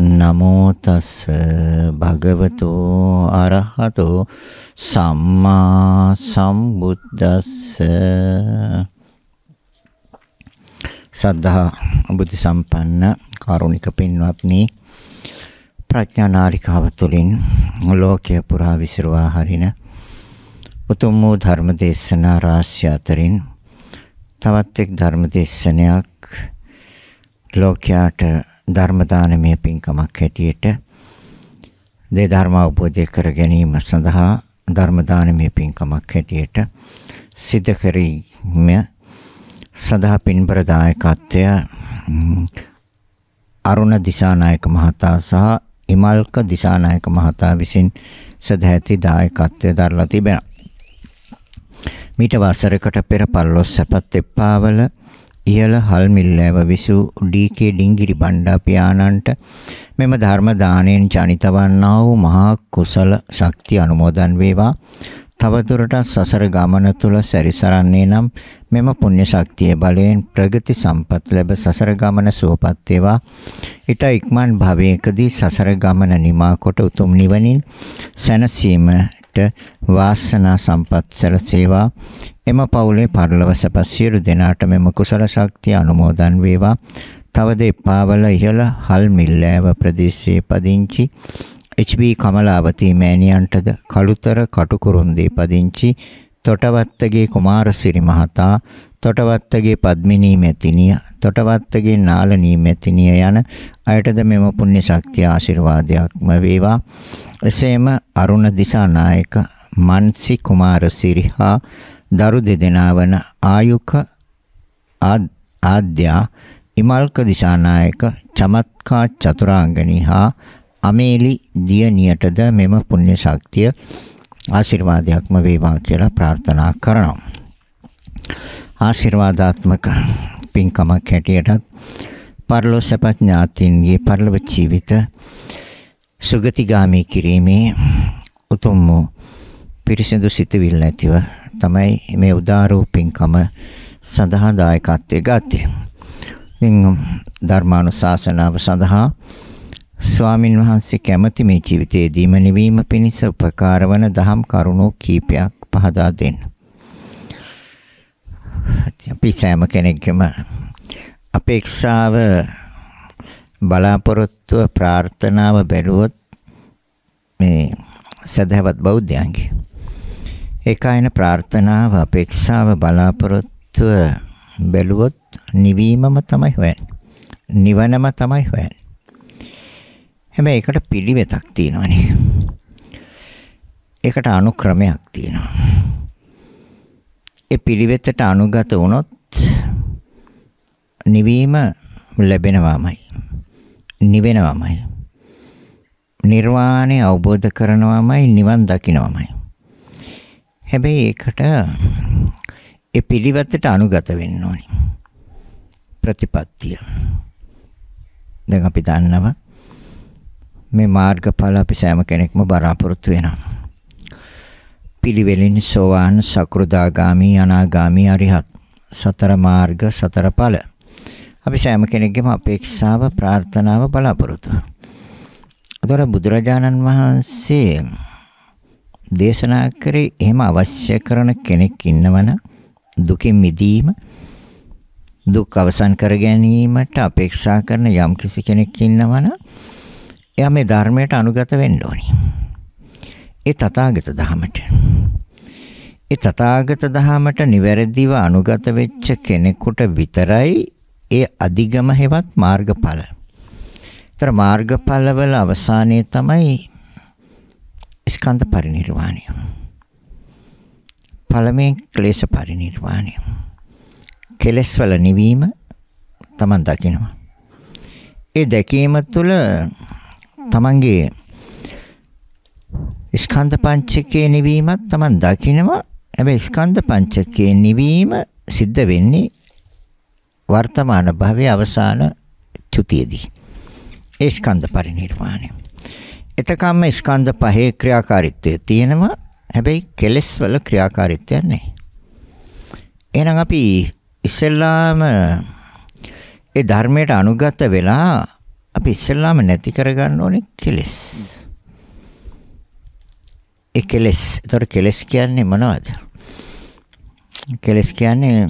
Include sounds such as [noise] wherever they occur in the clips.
නමෝ තස් භගවතෝ අරහතෝ සම්මා සම්බුද්දස්ස සද්ධා බුද්ධ සම්පන්න කාරුණික පින්වත්නි ප්‍රඥානාරිකාව තුළින් ලෝකය පුරා විසිරුවා හරින උතුම් වූ ධර්ම දේශනා රාශිය අතරින් තවත් එක් ධර්ම දේශනයක් ලෝකයාට ධර්ම දානමය පින්කමක් හැටියට දේ ධර්ම අවබෝධය කර ගැනීම සඳහා ධර්ම දානමය පින්කමක් හැටියට සිද්ධ කිරීම සඳහා පින්බර දායකත්වය අරුණ දිසානායක මහතා සහ හිමල්ක දිසානායක මහතා විසින් සදැහැති දායකත්වය දරලා තිබෙනවා. මීට වසරකට පෙර පල්ලොස් සැපත් එප්පාවල ඉහළ හල්මිල්ලෑව විසූ ඩී.කේ. ඩිංගිරි බණ්ඩා පියාණන්ට මෙම ධර්ම දාණයෙන් ජනිත වන්නා වූ මහා කුසල ශක්තිය අනුමෝදන් වේවා. තවදුරටත් සසර ගමන තුල සැරිසරන්නේ නම් මෙම පුණ්‍ය ශක්තියේ බලයෙන් ප්‍රගති සම්පත් ලැබ සසර ගමන සුවපත් වේවා. ඊට ඉක්මන් භවයකදී සසර ගමන නිමා කොට උතුම් නිවනින් සැනසීම ඔබට වාසනා සම්පත් සැලසේවා. එම පවුලේ පරලොව සැප සියලු දෙනාට මෙම කුසල ශක්තිය අනුමෝදන් වේවා. තවද එපාවල ඉහළ හල් මිල්ලෑව ප්‍රදේශයේ පදිංචි HB කමලාවතී මෑණියන්ටද කළුතර කටුකුරුන්දී පදිංචි තොටවත්තගේ කුමාරසිරි මහතා තොටවත්තගේ පද්මිනී මෙතිනිය තොටවත්තගේ නාලනී මෙතිනිය යන අයටද මෙම පුණ්‍ය ශක්තිය ආශිර්වාදයක්ම වේවා එසේම අරුණ දිසානායක මන්සි කුමාරසිරි හා දරු දෙදෙනා වන ආයුක ආද්‍යා ඉමල්ක දිසානායක චමත්කා චතුරාංගනී හා අමේලි දියණියටද මෙම පුණ්‍ය ශක්තිය ආශිර්වාදයක්ම වේවා කියලා ප්‍රාර්ථනා කරනවා. ආශිර්වාදාත්මක පින්කමක් හැටියටත් පරලෝ සැපත් ඥාතීන්ගේ පරලොව ජීවිත සුගතිගාමී කිරීමේ උතුම් වූ පිරිසිදු සිතවිල්ල ඇතිව තමයි මේ උදාරූ පින්කම සඳහා දායකත්වයේ ගත්තේ. ඉතින් ධර්මානුශාසනාව සඳහා ස්වාමින් වහන්සේ කැමති මේ ජීවිතයේදීම නිවීම පිණිස උපකාර වන දහම් කරුණෝ කීපයක් පහදා දෙන්න. අපි සෑම කෙනෙක්ගේම අපේක්ෂාව බලාපොරොත්තුව ප්‍රාර්ථනාව බැලුවොත් මේ සදහවත් බෞද්ධයන්ගේ ඒකායන ප්‍රාර්ථනාව අපේක්ෂාව බලාපොරොත්තුව බැලුවොත් නිවීමම තමයි හොයන්නේ. නිවනම තමයි හොයන්නේ. හැබැයි ඒකට පිළිවෙතක් තියෙනවනේ. ඒකට අනුක්‍රමයක් තියෙනවා. ඒ පිළිවෙතට අනුගත වුණොත් නිවීම ලැබෙනවාමයි. නිවෙනවාමයි. නිර්වාණය අවබෝධ කරනවාමයි නිවන් දකිනවාමයි. හැබැයි ඒකට ඒ පිළිවෙතට අනුගත වෙන්න ඕනි. ප්‍රතිපත්තිය. දැන් අපි දන්නවා මේ මාර්ගඵල අපි සෑම කෙනෙක්ම බලාපොරොත්තු වෙනවා. පිළිවෙලින් සෝවාන් සකෘදාගාමි අනාගාමි අරිහත් සතර මාර්ග සතර ඵල අපි සෑම කෙනෙක්ගේම අපේක්ෂාව ප්‍රාර්ථනාව බලාපොරොත්තු එතකොට බුදුරජාණන් වහන්සේ දේශනා කරේ එහෙම අවශ්‍ය කරන කෙනෙක් ඉන්නවනම් දුකින් මිදීම දුක් අවසන් කර ගැනීමට අපේක්ෂා කරන යම් කිසි කෙනෙක් ඉන්නවනම් එයා මේ ධර්මයට අනුගත වෙන්න ඕනේ ඒ තථාගත ධහමට. ඒ තථාගත ධහමට නිවැරදිව අනුගත වෙච්ච කෙනෙකුට විතරයි ඒ අධිගම හෙවත් මාර්ගඵල. ඒතර මාර්ගඵලවල අවසානයේ තමයි ස්කන්ධ පරිණිරවාණය. පළමුවෙන් ක්ලේශ පරිණිරවාණය. කෙලස්වල නිවීම තමන් දකිනවා. ඒ දැකීම තුළ තමන්ගේ ස්කන්ධ පංචකයේ නිවීමත් Taman දකිනවා. හැබැයි ස්කන්ධ පංචකයේ නිවීම සිද්ධ වෙන්නේ වර්තමාන භවයේ අවසාන චුතියදී. ඒ ස්කන්ධ පරිණිර්වාණය. එතකම්ම ස්කන්ධ පහේ ක්‍රියාකාරීත්වය තියෙනවා. හැබැයි කෙලෙස් වල ක්‍රියාකාරීත්වයක් නැහැ. එහෙනම් අපි ඉස්සෙල්ලාම ඒ ධර්මයට අනුගත වෙලා අපි ඉස්සෙල්ලාම නැති කරගන්න ඕනේ කෙලෙස්. ඒ කෙලස්. ඒතර කෙලස් කියන්නේ මොනවද? කෙලස් කියන්නේ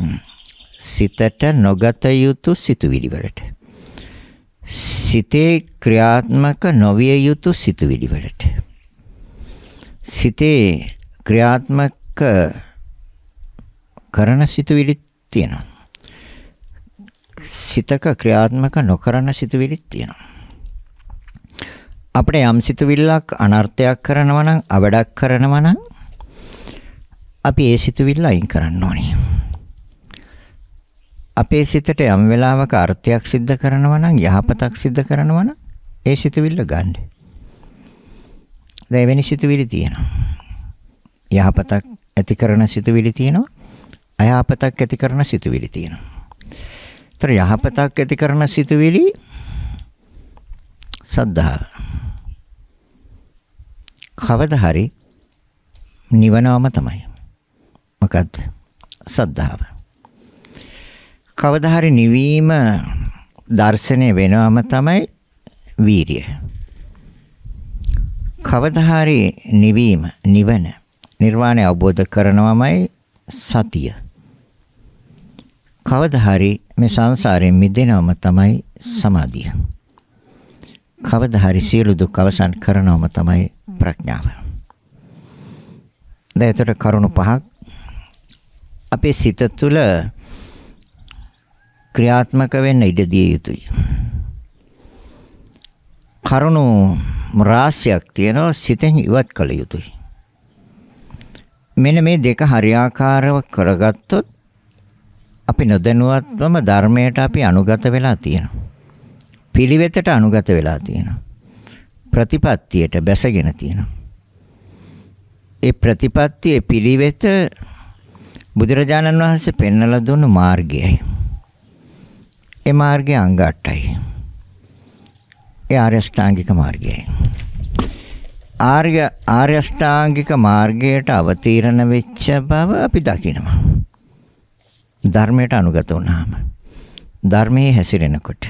සිතට නොගත යුතු සිතුවිලි වලට. සිතේ ක්‍රියාත්මක නොවිය යුතු සිතුවිලි වලට. සිතේ ක්‍රියාත්මක කරන සිතුවිලිත් තියෙනවා. සිතක ක්‍රියාත්මක නොකරන සිතුවිලිත් තියෙනවා. අපිට යම් සිතුවිල්ලක් අනර්ථයක් කරනවා නම් අවඩක් කරනවා නම් අපි ඒ සිතුවිල්ල අයින් කරන්න ඕනේ. අපේ සිතට යම් වෙලාවක අර්ථයක් සිද්ධ කරනවා නම් යහපතක් සිද්ධ කරනවා නම් ඒ සිතුවිල්ල ගන්න. දැන් වෙන සිතුවිලි තියෙනවා. යහපතක් ඇති කරන සිතුවිලි තියෙනවා. අයහපතක් ඇති කරන සිතුවිලි තියෙනවා. ඒතර යහපතක් ඇති කරන සිතුවිලි සද්ධාව. කවදා හරි නිවනවම තමයි. මොකද්ද? සද්ධාව. කවදා හරි නිවීම දර්ශනය වෙනවම තමයි වීරිය. කවදා හරි නිවීම, නිවන, නිර්වාණය අවබෝධ කරනවමයි සතිය. කවදා හරි මේ සංසාරයෙන් මිදෙනවම තමයි සමාධිය. කවදා හරි සියලු දුක් අවසන් කරනවම තමයි ප්‍රඥාව. දැන් ඒතර කරුණු පහක් අපේ සිත තුළ ක්‍රියාත්මක වෙන්න ඉඩ දිය යුතුයි. කරුණු රාශියක් තියෙනවා සිතෙන් ඉවත් කළ යුතුයි. මෙන්න මේ දෙක හරියාකාරව කරගත්තොත් අපි නොදැනුවත්වම ධර්මයට අපි අනුගත වෙලා තියෙනවා. පිළිවෙතට අනුගත වෙලා තියෙනවා. ප්‍රතිපත්තියට බැසගෙන තියෙනවා. ඒ ප්‍රතිපත්තියේ පිළිවෙත බුදුරජාණන් වහන්සේ පෙන්වලා දුන්න මාර්ගයයි. ඒ මාර්ගය අංග 8යි. ඒ ආර්ය ශ්‍රාංගික මාර්ගයයි. ආර්ය ආර්ය ශ්‍රාංගික මාර්ගයට අවතීර්ණ වෙච්ච බව අපි දකිනවා. ධර්මයට අනුගත වුණාම ධර්මයේ හැසිරෙනකොට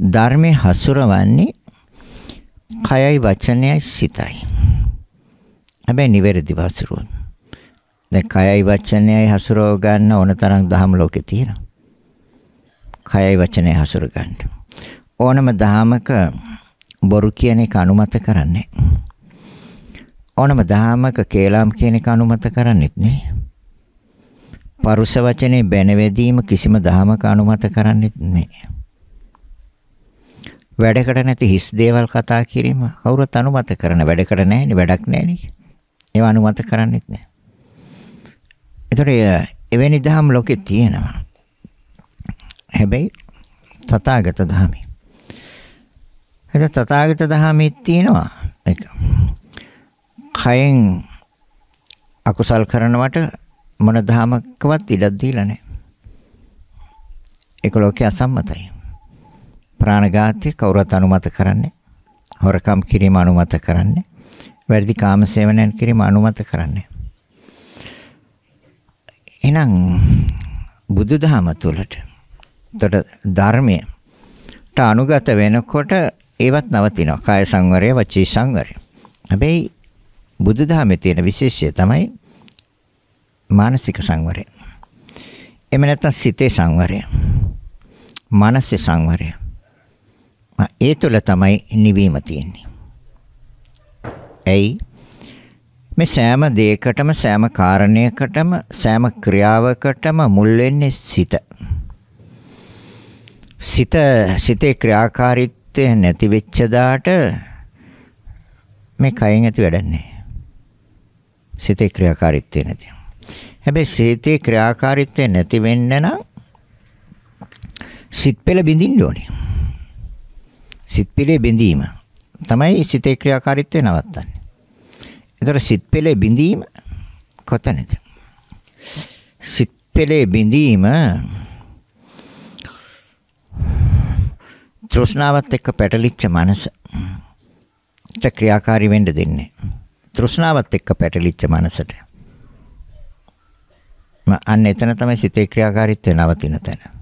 ධර්මයේ හසුරවන්නේ කයයි වචනයයි සිතයි. හැබැයි නිවැරදි හසුරුවොත්. දැන් කයයි වචනයයි හසුරව ගන්න ඕන තරම් දහම් ලෝකේ තියෙනවා. කයයි වචනයයි හසුර ගන්න. ඕනම දහමක බොරු කියන එක අනුමත කරන්නේ ඕනම දහමක කේලම් කියන එක අනුමත කරන්නේත් නේ. පරුෂ වචනේ බැනවැදීම කිසිම දහමක අනුමත කරන්නේත් නෑ. වැඩකට නැති හිස් දේවල් කතා කිරීම කවුරුත් අනුමත කරන වැඩකට නැහෙනි වැඩක් නැහෙනි. ඒව අනුමත කරන්නෙත් නැහැ. ඒතර එවැනි දහම් ලෝකේ තියෙනවා. හැබැයි තථාගත දහමේ. ඒක තථාගත දහමේ තියෙනවා. ඒක. කයෙන් අකුසල් කරනවට මොන දහමකවත් ඉඩ දීලා නැහැ. ඒක ලෝකේ අසම්මතයි. ප්‍රාණඝාතය කවුරුත් අනුමත කරන්නේ. හොරකම් කිරීම අනුමත කරන්නේ. වැරදි කාම සේවනයන් කිරීම අනුමත කරන්නේ. එහෙනම් බුදුදහම තුළට එතකොට ධර්මයට අනුගත වෙනකොට ඒවත් නවතිනවා. කාය සංවරය, වචී සංවරය. හැබැයි බුදුදහමේ තියෙන විශේෂය තමයි මානසික සංවරය. එමෙ නැත්තම් සිතේ සංවරය. මානසික සංවරය. ඒ තුළ තමයි නිවීම තියෙන්නේ. ඇයි? මේ සෑම දෙයකටම සෑම කාරණයකටම සෑම ක්‍රියාවකටම මුල් වෙන්නේ සිත. සිත සිතේ ක්‍රියාකාරීත්වය නැති වෙච්ච දාට මේ කයෙන් ඇති වැඩක් නැහැ. සිතේ ක්‍රියාකාරීත්වය නැති. හැබැයි සිතේ ක්‍රියාකාරීත්වය නැති වෙන්න නම් සිත් පෙළ බිඳින්න ඕනේ. සිත් පිළේ බැඳීම තමයි සිතේ ක්‍රියාකාරීත්වය නවත්තන්නේ. ඒතර සිත් පිළේ බැඳීම කොතනද? සිත් පිළේ බැඳීම තෘෂ්ණාවත් එක්ක පැටලිච්ච මනස ක්‍රියාකාරී වෙන්න දෙන්නේ. තෘෂ්ණාවත් එක්ක පැටලිච්ච මනසට. අන්න එතන තමයි සිතේ ක්‍රියාකාරීත්වය නවතින තැන.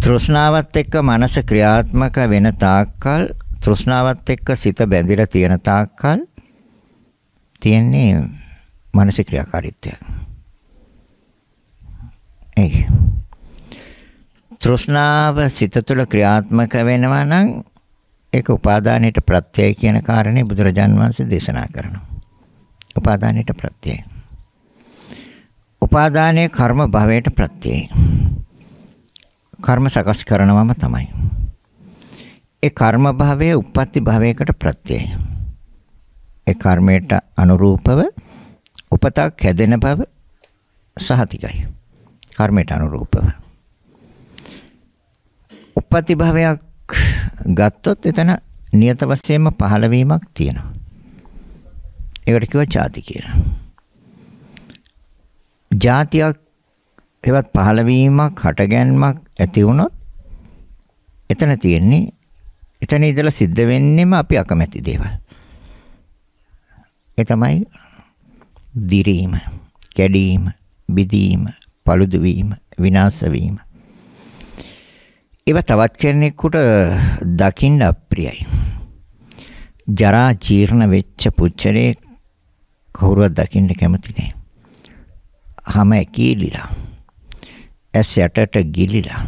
තෘෂ්ණාවත් එක්ක මනස ක්‍රියාත්මක වෙන තාක්කල් තෘෂ්ණාවත් එක්ක සිත බැඳිලා තියෙන තාක්කල් තියෙන්නේ මානසික ක්‍රියාකාරීත්වය. ඒ තෘෂ්ණාව සිත තුළ ක්‍රියාත්මක වෙනවා නම් ඒක උපාදානයට ප්‍රත්‍යය කියන කාරණේ බුදුරජාන් වහන්සේ දේශනා කරනවා. උපාදානයට ප්‍රත්‍යය. උපාදානයේ කර්ම භවයට ප්‍රත්‍යයයි. කර්ම සකස් කරනවම තමයි. ඒ කර්ම භාවයේ උප්පත්ති භාවයකට ප්‍රත්‍යයයි. ඒ කර්මයට අනුරූපව උපතක් හැදෙන බව සහතිකයි. කර්මයට අනුරූපව. උප්පත්ති භාවයක් ගත්තොත් එතන නියත වශයෙන්ම පහළවීමක් තියෙනවා. ඒකට කියව ಜಾති කියලා. ಜಾතියක් ඒවත් පහළවීමක් හටගැන්මක් ඇති වුණොත් එතන තියෙන්නේ එතන ඉඳලා සිද්ධ වෙන්නෙම අපි අකමැති දේවල්. ඒ තමයි දිරීම, කැඩීම, බිදීම, paludu වීම, විනාශ වීම. ඒවා තවත් කෙනෙකුට දකින්න අප්‍රියයි. ජරා ජීර්ණ වෙච්ච පුච්චරේ කවුරුවත් දකින්න කැමති නැහැ. හැම එකීලිලා ඇස් යටට ගිලිලා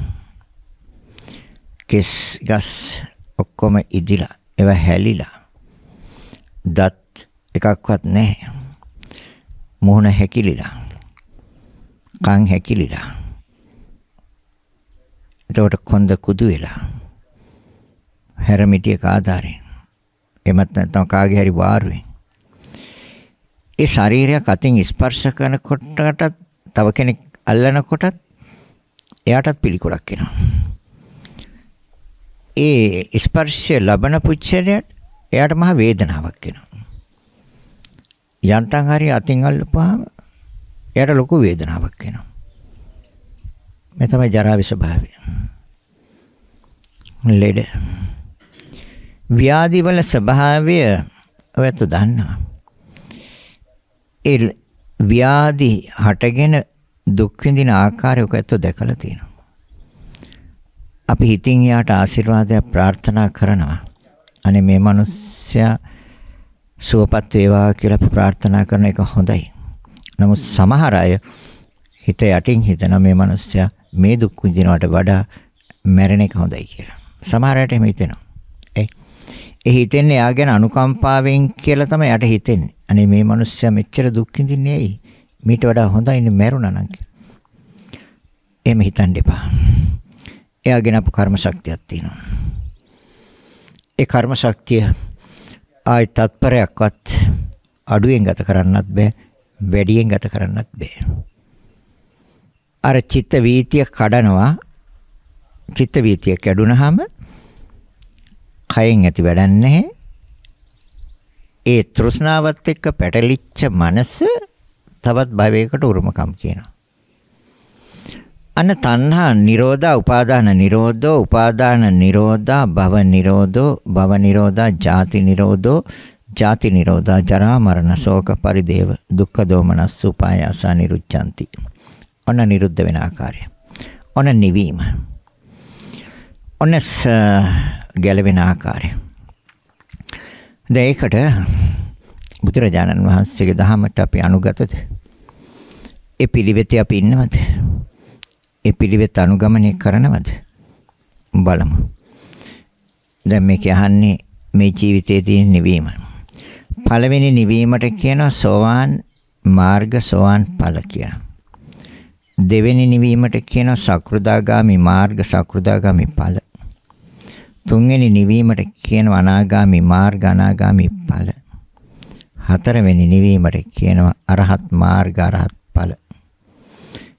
කෙස් ගස් ඔක්කොම ඉදිලා ඒවා හැලිලා දත් එකක්වත් නැහැ මුහුණ හැකිලිලා කන් හැකිලිලා එතකොට කොන්ද කුදු වෙලා හැරමිටියක ආධාරයෙන් එමත් නැත්නම් කාගේ හරි වාරුවෙන් ඒ ශරීරයක් අතින් ස්පර්ශ කරනකොටත් තව කෙනෙක් අල්ලනකොටත් එයාටත් පිළිකුලක් එනවා. ඒ ස්පර්ශය ලබන පුච්චරයට එයාට මහ වේදනාවක් එනවා. යන්තම් හරි අතින් අල්ලපුවාම එයාට ලොකු වේදනාවක් එනවා. මේ තමයි ජරාවේ ස්වභාවය. ලෙඩ. ව්‍යාධි වල ස්වභාවය ඔයත් දන්නවා. ඒ ව්‍යාධි හටගෙන දුක් විඳින ආකාරය ඔක ඇත්තෝ දැකලා තියෙනවා. අපි හිතින් යාට ආශිර්වාදයක් ප්‍රාර්ථනා කරනවා. අනේ මේ මිනිස්සයා සුවපත් වේවා කියලා අපි ප්‍රාර්ථනා කරන එක හොඳයි. නමුත් සමහර අය හිත යටින් හිතන මේ මිනිස්සයා මේ දුක් විඳිනවට වඩා මැරෙන එක හොඳයි කියලා. සමහර අයට එහෙම හිතෙනවා. ඒ ඒ හිතෙන්නේ යාගෙන අනුකම්පාවෙන් කියලා තමයි යට හිතෙන්නේ. අනේ මේ මිනිස්සයා මෙච්චර දුක් විඳින්නේ ඇයි? මීට වඩා හොඳයිනේ මැරුණා නම් එහෙම හිතන්න එපා. එයාගෙන අප කර්ම ශක්තියක් තියෙනවා. ඒ කර්ම ශක්තිය ආයි තත්පරයක්වත් අඩුවෙන් ගත කරන්නත් බෑ වැඩියෙන් ගත කරන්නත් බෑ. අර චිත්ත වීතිය කඩනවා චිත්ත වීතිය කැඩුනහම කයෙන් ඇති වැඩක් නැහැ. ඒ තෘෂ්ණාවත් එක්ක පැටලිච්ච මනස තවත් භවයකට උරුමකම් කියනවා. අන්න තණ්හා නිරෝධා උපාදාන නිරෝධෝ උපාදාන නිරෝධා භව නිරෝධෝ භව නිරෝධා ජාති නිරෝධෝ ජාති නිරෝධා ජරා මරණ ශෝක පරිදේව දුක්ඛ දෝමනස් උපායාස නිරුච්ඡanti ඔන්න නිරුද්ධ වෙන ආකාරය ඔන්න නිවීම ඔන්න ගැලවෙන ආකාරය දැන් ඒකට බුදුරජාණන් වහන්සේගේ දහමට අපි අනුගතද ඒ පිළිවෙතේ අපි ඉන්නවද? ඒ පිළිවෙත අනුගමනය කරනවද? බලමු. දැන් මේක අහන්නේ මේ ජීවිතයේ තියෙන නිවීම. පළවෙනි නිවීමට කියනවා සෝවාන් මාර්ග සෝවාන් ඵල කියලා. දෙවෙනි නිවීමට කියනවා සකෘදාගාමි මාර්ග සකෘදාගාමි ඵල. තුන්වෙනි නිවීමට කියනවා අනාගාමි මාර්ග අනාගාමි ඵල. හතරවෙනි නිවීමට කියනවා අරහත් මාර්ග අරහත් ඵල.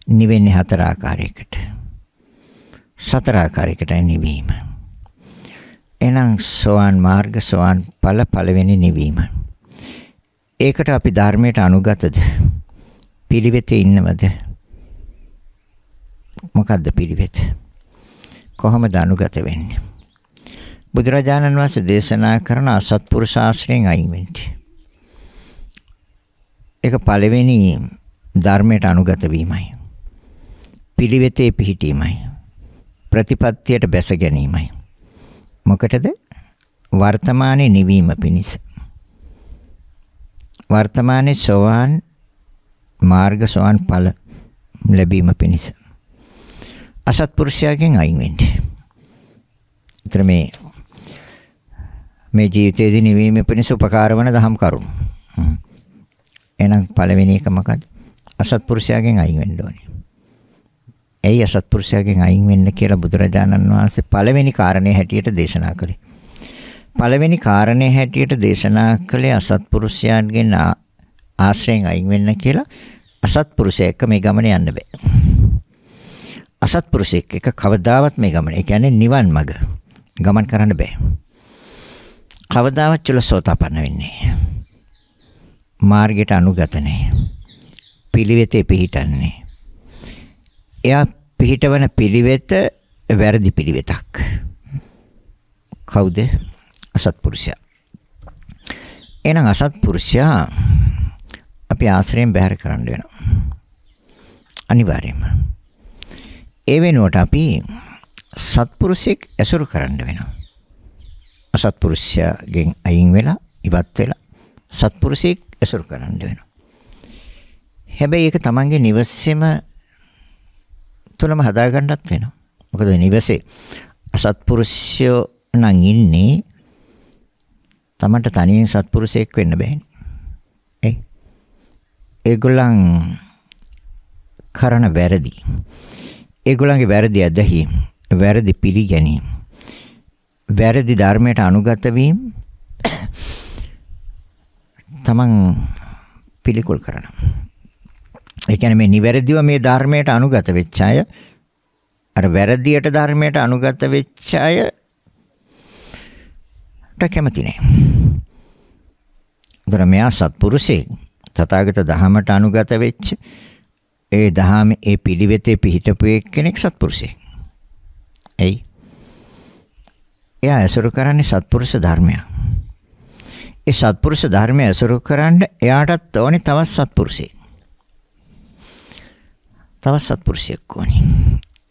නිවෙන්නේ හතර ආකාරයකට. සතර ආකාරයකටයි නිවීම. එහෙනම් සෝවාන් මාර්ග සෝවාන් ඵල පළවෙනි නිවීම. ඒකට අපි ධර්මයට අනුගතද? පිළිවෙතේ ඉන්නවද? මොකද්ද පිළිවෙත? කොහොමද අනුගත වෙන්නේ? බුදුරජාණන් වහන්සේ දේශනා කරන අසත්පුරුෂ ශාස්ත්‍රයෙන් අයින් වෙන්නේ. ඒක පළවෙනි ධර්මයට අනුගත වීමයි. පිළිවෙතේ පිහිටීමයි. ප්‍රතිපත්තියට බැස ගැනීමයි. මොකටද? වර්තමානයේ නිවීම පිණිස. වර්තමානයේ සෝවාන් මාර්ග සෝවාන් ඵල ලැබීම පිණිස. අසත්පුරුෂයාගෙන් අයින් වෙන්න. ඊතර මේ මේ ජීවිතයේදී නිවීම පිණිස උපකාර වන දහම් කරුණු. එහෙනම් පළවෙනි එක මොකක්ද? අසත්පුරුෂයාගෙන් අයින් වෙන්න ඕනේ. ඇයි අසත්පුරුෂයාගෙන් අයින් වෙන්න කියලා බුදුරජාණන් වහන්සේ පළවෙනි කාරණේ හැටියට දේශනා කළේ. පළවෙනි කාරණේ හැටියට දේශනා කළේ අසත්පුරුෂයන්ගෙන් ආශ්‍රයෙන් අයින් වෙන්න කියලා අසත්පුරුෂය එක්ක මේ ගමන යන්න බෑ. අසත්පුරුෂයෙක් එක කවදාවත් මේ ගමන. ඒ කියන්නේ නිවන් මඟ ගමන් කරන්න බෑ. කවදාවත් චුලසෝතාපන්න වෙන්නේ මාර්ගයට අනුගත නැහැ. පිළිවෙතේ පිහිටන්නේ. එයා පිහිටවන පිළිවෙත වැරදි පිළිවෙතක්. කවුද? අසත්පුරුෂයා. එහෙනම් අසත්පුරුෂයා අපි ආශ්‍රයෙන් බැහැර කරන්න වෙනවා. අනිවාර්යයෙන්ම. ඒ වෙනුවට අපි සත්පුරුෂෙක් ඇසුරු කරන්න වෙනවා. අසත්පුරුෂයාගෙන් අයින් වෙලා ඉවත් වෙලා සත්පුරුෂෙක් ඇසුරු කරන්න වෙනවා. හැබැයි ඒක තමන්ගේ නිවසේම තුළම හදාගන්නත් වෙනවා. මොකද නිවසේ අසත්පුරුෂයෝ නම් ඉන්නේ තමන්ට තනියෙන් සත්පුරුෂයෙක් වෙන්න බෑනේ. ඒ ඒගොල්ලන් කරන වැරදි. ඒගොල්ලන්ගේ වැරදි අධහීම, වැරදි පිළිගැනීම, වැරදි ධර්මයට අනුගත වීම [coughs] තමන් පිළිකුල් කරනවා. ඒ කියන්නේ මේ නිවැරදිව මේ ධර්මයට අනුගත වෙච්ච අය අර වැරදියට ධර්මයට අනුගත වෙච්ච අය ට කැමති නෑ. උදර මෙයා සත්පුරුෂයෙක්. තථාගත ධහමට අනුගත වෙච්ච ඒ ධහමේ ඒ පිළිවෙතේ පිහිටපු එක්කෙනෙක් සත්පුරුෂයෙක්. එයි. එයා ඇසුරු කරන්නේ සත්පුරුෂ ධර්මයක්. ඒ සත්පුරුෂ ධර්මය ඇසුරු කරන්න එයාටත් ඕනේ තවත් සත්පුරුෂයෙක්. තව සත්පුරුෂයෙක් ඕනි.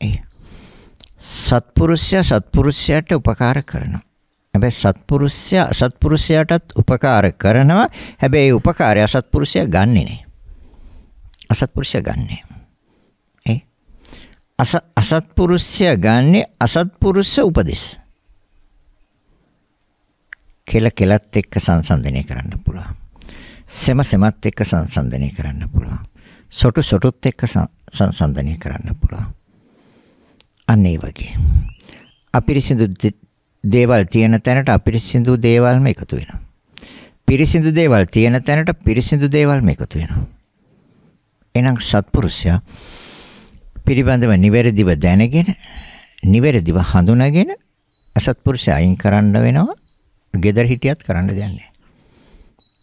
ඒ සත්පුරුෂයා සත්පුරුෂයාට උපකාර කරනවා. හැබැයි සත්පුරුෂයා අසත්පුරුෂයාටත් උපකාර කරනවා. හැබැයි ඒ උපකාරය අසත්පුරුෂයා ගන්නෙ නෑ. අසත්පුරුෂයා ගන්නෙ. ඒ අසත්පුරුෂයා ගන්නෙ අසත්පුරුෂ උපදෙස්. කෙල කෙලත් එක්ක සංසන්දනය කරන්න පුළුවන්. සෙම සෙමත් එක්ක සංසන්දනය කරන්න පුළුවන්. සොටු සොටුත් එක්ක සංසන්දනය කරන්න පුළුවන්. අන්න ඒ වගේ. අපිරිසිදු දේවල් තියෙන තැනට අපිරිසිදු දේවල්ම එකතු වෙනවා. පිරිසිදු දේවල් තියෙන තැනට පිරිසිදු දේවල්ම එකතු වෙනවා. එහෙනම් සත්පුරුෂයා පිළිබඳව නිවැරදිව දැනගෙන නිවැරදිව හඳුනාගෙන අසත්පුරුෂයා අයින් කරන්න වෙනවා. gedara hitiyat කරන්න දෙන්නේ.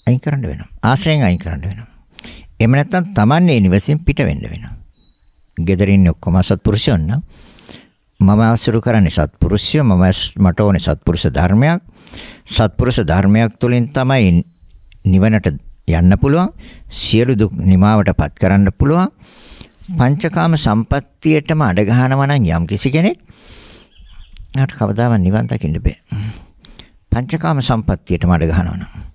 අයින් කරන්න වෙනවා. ආශ්‍රයෙන් අයින් කරන්න වෙනවා. එහෙම නැත්නම් Taman ඒ නිවසෙන් පිට වෙන්න වෙනවා. ගෙදර ඉන්නේ ඔක්කොම සත්පුරුෂයෝ නම් මම අසුරු කරන්නේ සත්පුරුෂය මම මට ඕනේ සත්පුරුෂ ධර්මයක් සත්පුරුෂ ධර්මයක් තුළින් තමයි නිවනට යන්න පුළුවන් සියලු දුක් නිමාවටපත් කරන්න පුළුවන් පංචකාම සම්පත්තියටම අඩ ගහනවා නම් යම් කිසි කෙනෙක් නාට කවදාවත් නිවන් දකින්න බෑ පංචකාම සම්පත්තියටම අඩ ගහනවා නම්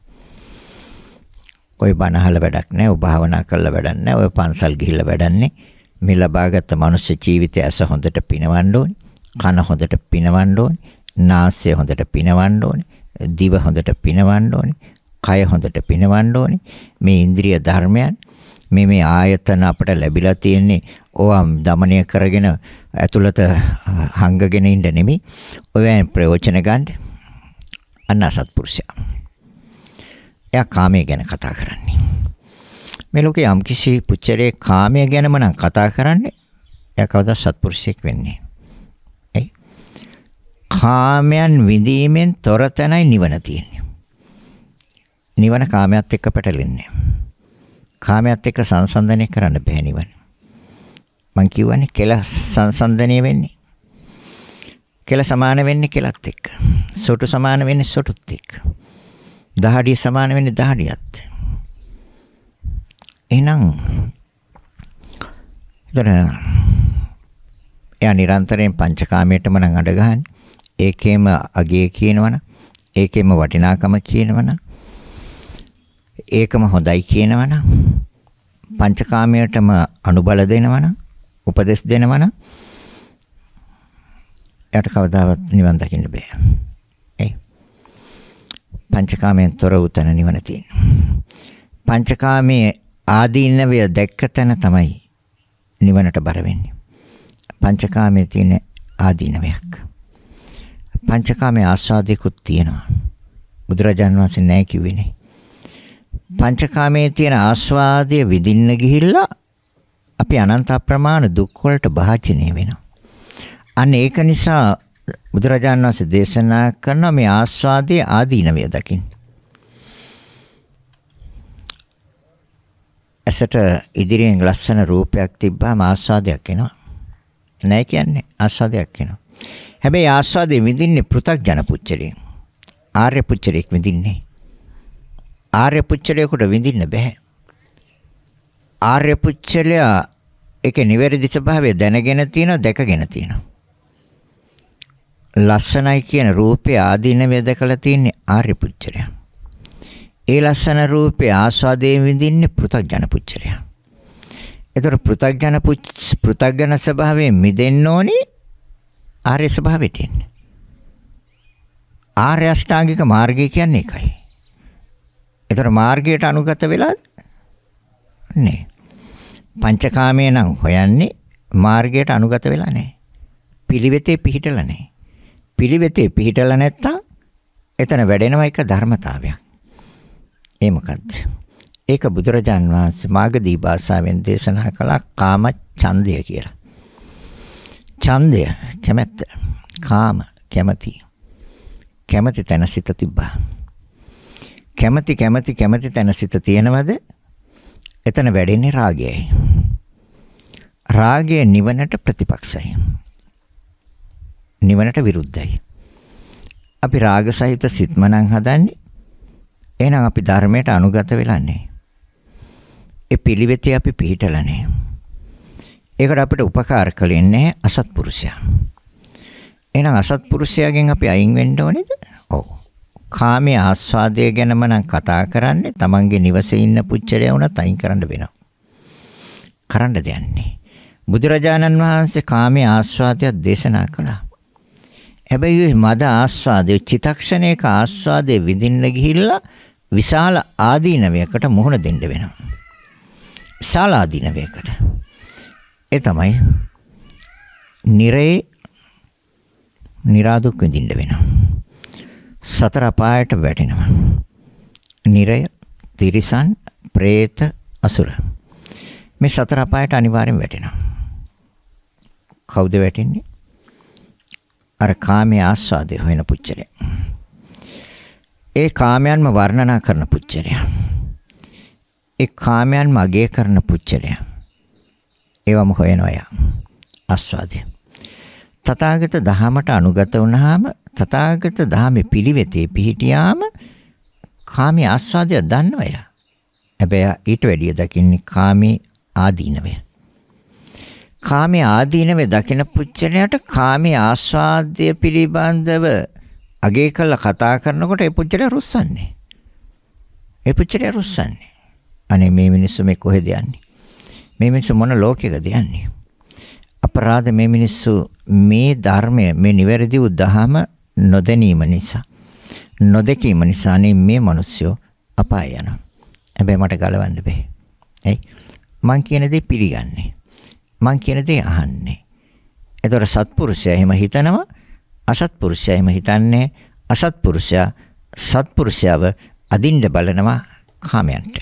ඔය බණ අහලා වැඩක් නැහැ, ඔය භාවනා කරලා වැඩක් නැහැ, ඔය පන්සල් ගිහිල්ලා වැඩන්නේ. මේ ලබාගත් මනුෂ්‍ය ජීවිතය ඇස හොඳට පිනවන්න ඕනේ, කන හොඳට පිනවන්න ඕනේ, නාසය හොඳට පිනවන්න ඕනේ, දිව හොඳට පිනවන්න ඕනේ, කය හොඳට පිනවන්න ඕනේ. මේ ඉන්ද්‍රිය ධර්මයන් මේ මේ ආයතන අපට ලැබිලා තියෙන්නේ ඕවා দমনය කරගෙන ඇතුළත හංගගෙන ඉන්න නෙමෙයි. ඔයයන් ප්‍රයෝජන ගන්න අන්න සත්පුරුෂයා. එයා කාමය ගැන කතා කරන්නේ. මේ ලෝකේ යම්කිසි පුච්චරේ කාමය ගැනම නම් කතා කරන්නේ එයා කවදා සත්පුරුෂයෙක් වෙන්නේ. ඇයි? කාමයන් විඳීමෙන් තොර තැනයි නිවන තියෙන්නේ. නිවන කාමයට එක්ක පැටලෙන්නේ. කාමයට එක්ක සංසන්දනය කරන්න බෑ නිවන. මං කියවනේ කෙල සංසන්දනය වෙන්නේ. කෙල සමාන වෙන්නේ කෙලත් එක්ක. සොටු සමාන වෙන්නේ සොටුත් එක්ක. දහඩිය සමාන වෙන්නේ දහඩියත්. එහෙනම් එතන එයා නිරන්තරයෙන් පංචකාමයටම නම් අඩ ගහන්නේ. ඒකේම අගය කියනවනම් ඒකේම වටිනාකම කියනවනම් ඒකම හොඳයි කියනවනම් පංචකාමයටම අනුබල දෙනවනම් උපදෙස් දෙනවනම් එයාට කවදාවත් නිවන් දකින්න බෑ. පංචකාමයෙන් තොර වූ තැන නිවන තියෙනවා. පංචකාමයේ ආදීනවය දැක්ක තැන තමයි නිවනට බර වෙන්නේ. පංචකාමයේ තියෙන ආදීනවයක්. පංචකාමයේ ආස්වාදිකුත් තියෙනවා. බුදුරජාන් වහන්සේ නැහැ කිව්වේනේ. පංචකාමයේ තියෙන ආස්වාදය විඳින්න ගිහිල්ලා අපි අනන්ත අප්‍රමාණ දුක් වලට භාජනය වෙනවා. අන්න ඒක නිසා බුදුරජාණන් වහන්සේ දේශනා කරන මේ ආස්වාදයේ ආදීනවය දකින්න. ඇසට ඉදිරියෙන් ලස්සන රූපයක් තිබ්බම ආස්වාදයක් එනවා. නැහැ කියන්නේ ආස්වාදයක් එනවා. හැබැයි ආස්වාදේ විඳින්නේ පෘථග්ජන පුච්චලෙන්. ආර්ය පුච්චලෙක් විඳින්නේ. ආර්ය පුච්චලයකට විඳින්න බෑ. ආර්ය පුච්චලයා ඒකේ නිවැරදි ස්වභාවය දැනගෙන තියෙනවා දැකගෙන තියෙනවා. ලස්සනයි කියන රූපය ආදීනවය දැකලා තියෙන්නේ ආර්ය පුච්චරයා. ඒ ලස්සන රූපය ආස්වාදයෙන් විඳින්නේ පෘථග්ජන පුච්චරයා. ඒතර පෘථග්ජන පුච් පෘථග්ජන ස්වභාවයෙන් මිදෙන්න ඕනේ ආර්ය ස්වභාවයට එන්න. ආර්ය අෂ්ටාංගික මාර්ගය කියන්නේ ඒකයි. ඒතර මාර්ගයට අනුගත වෙලාද? නෑ. පංචකාමයේ නම් හොයන්නේ මාර්ගයට අනුගත වෙලා නැහැ. පිළිවෙතේ පිහිටලා නැහැ. පිළිවෙතේ පිහිටලා නැත්තම් එතන වැඩෙනවා එක ධර්මතාවයක්. ඒ මොකද්ද? ඒක බුදුරජාන් වහන්සේ මාගදී භාෂාවෙන් දේශනා කළා කාම ඡන්දය කියලා. ඡන්දය කැමැත්ත. කාම කැමැති. කැමැති තැන සිත තිබ්බා. කැමැති කැමැති කැමැති තැන සිත තියෙනවද? එතන වැඩෙන්නේ රාගයයි. රාගය නිවනට ප්‍රතිපක්ෂයි. නිවනට විරුද්ධයි. අපි රාග සහිත සිත්මනං හදන්නේ. එහෙනම් අපි ධර්මයට අනුගත වෙලා නැහැ. ඒ පිළිවෙතේ අපි පිළිටලා නැහැ. ඒකට අපිට උපකාර කළේ නැහැ අසත්පුරුෂයා. එහෙනම් අසත්පුරුෂයාගෙන් අපි අයින් වෙන්න ඕනේද? ඔව්. කාමයේ ආස්වාදය ගැනම නම් කතා කරන්නේ Tamange නිවසේ ඉන්න පුච්චරය වුණත් අයින් කරන්න වෙනවා. කරන්න දෙයක් නැහැ. බුදුරජාණන් වහන්සේ කාමයේ ආස්වාදය දේශනා කළා. හැබැයි ওই මද ආස්වාදයේ චිතක්ෂණයක ආස්වාදයේ විඳින්න ගිහිල්ලා විශාල ආදීනවයකට මුහුණ දෙන්න වෙනවා. විශාල ආදීනවයකට. ඒ තමයි නිරේ නිරාදුක් විඳින්න වෙනවා. සතර අපායට වැටෙනවා. නිරය, තිරිසන්, പ്രേත, අසුර. මේ සතර අපායට අනිවාර්යෙන් වැටෙනවා. කවුද වැටෙන්නේ? අර කාමයේ ආස්වාදය හොයන පුච්චරය. ඒ කාමයන්ම වර්ණනා කරන පුච්චරය. ඒ කාමයන් මගේ කරන පුච්චරය. ඒවම හොයනවා යා. ආස්වාදය. තථාගත දහමට අනුගත වුණාම තථාගත දහමේ පිළිවෙතේ පිහිටියාම කාමයේ ආස්වාදය දන්නවා යා. හැබැයි ඊට වැඩිය දකින්නේ කාමයේ ආදීනවය. කාමයේ ආදීනවේ දකින පුච්චනයට කාමයේ ආස්වාද්‍ය පිළිබඳව අගේ කළ කතා කරනකොට ඒ පුච්චරය රුස්සන්නේ. ඒ පුච්චරය රුස්සන්නේ. අනේ මේ මිනිස්සු මේ කොහෙද යන්නේ? මේ මිනිස්සු මොන ලෝකයකද යන්නේ? අපරාධ මේ මිනිස්සු මේ ධර්මය මේ නිවැරදි උදාහම නොදැනීම නිසා නොදකීම නිසා මේ මිනිස්සු අපාය යනවා. හැබැයි මට ගලවන්න බෑ. එයි මං කියන දේ පිළිගන්නේ. මං කියන දේ අහන්නේ. එතකොට සත්පුරුෂයා එහෙම හිතනවා අසත්පුරුෂයා එහෙම හිතන්නේ අසත්පුරුෂයා සත්පුරුෂයව අදින්න බලනවා කාමයන්ට.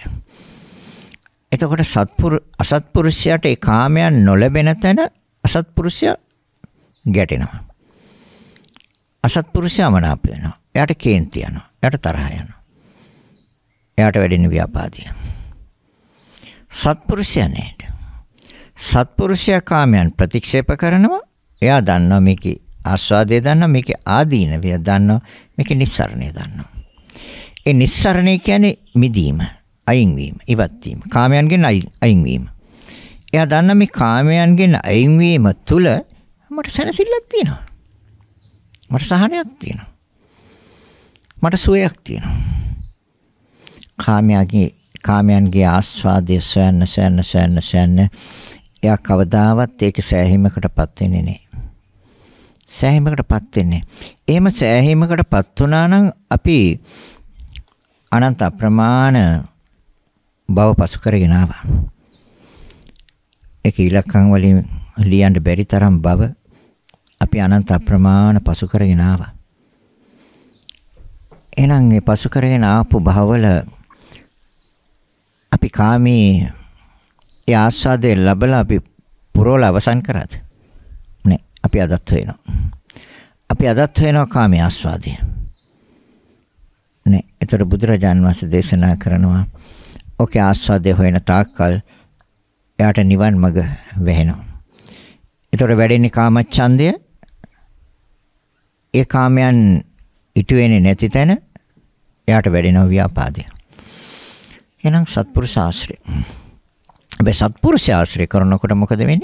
එතකොට සත්පුරු අසත්පුරුෂයාට ඒ කාමයන් නොලැබෙන තැන අසත්පුරුෂයා ගැටෙනවා. අසත්පුරුෂයා මනාප වෙනවා. එයාට කේන්ති යනවා. එයාට තරහ යනවා. එයාට වැඩෙන ව්‍යාපාදිය. සත්පුරුෂයා නේද? සත්පුරුෂයා කාමයන් ප්‍රතික්ෂේප කරනවා. එයා දන්නවා මේකේ ආස්වාදය දන්නවා මේකේ ආදීනවය දන්නවා මේකේ නිස්සරණය දන්නවා. ඒ නිස්සරණය කියන්නේ මිදීම, අයින් වීම, ඉවත් වීම, කාමයන්ගෙන් අයින් වීම. එයා දන්නා මේ කාමයන්ගෙන් අයින් වීම තුළ මට සැනසෙල්ලක් තියෙනවා. මට සහනයක් තියෙනවා. මට සුවයක් තියෙනවා. කාමයාගේ කාමයන්ගේ ආස්වාදය සොයන්න සොයන්න සොයන්න සොයන්න එයා කවදාවත් ඒක සෑහීමකටපත් වෙන්නේ නැහැ. සෑහීමකටපත් වෙන්නේ. එහෙම සෑහීමකටපත් වුණා නම් අපි අනන්ත අප්‍රමාණ බව පසු කරගෙන ආවා. ඒක ඉලක්කම් වලින් ලියන්න බැරි තරම් බව අපි අනන්ත අප්‍රමාණ පසු කරගෙන ආවා. එහෙනම් මේ පසු කරගෙන ආපු භවවල අපි කාමී ඒ ආස්වාදය ලැබලා අපි පුරවලා අවසන් කරාද? නෑ. අපි අදත් වෙනවා. අපි අදත් වෙනවා කාමයේ ආස්වාදය. නෑ. ඒතර බුදුරජාන් වහන්සේ දේශනා කරනවා ඔකේ ආස්වාදය හොයන තාක්කල් එයාට නිවන් මඟ වැහෙනවා. ඒතර වැඩෙන්නේ කාමච්ඡන්දය. ඒ කාමයන් ඉටු වෙන්නේ නැති තැන එයාට වැඩෙනවා ව්‍යාපාදය. එහෙනම් සත්පුරුෂ ආශ්‍රය හැබැයි සත්පුරුෂය ආශ්‍රය කරනකොට මොකද වෙන්නේ?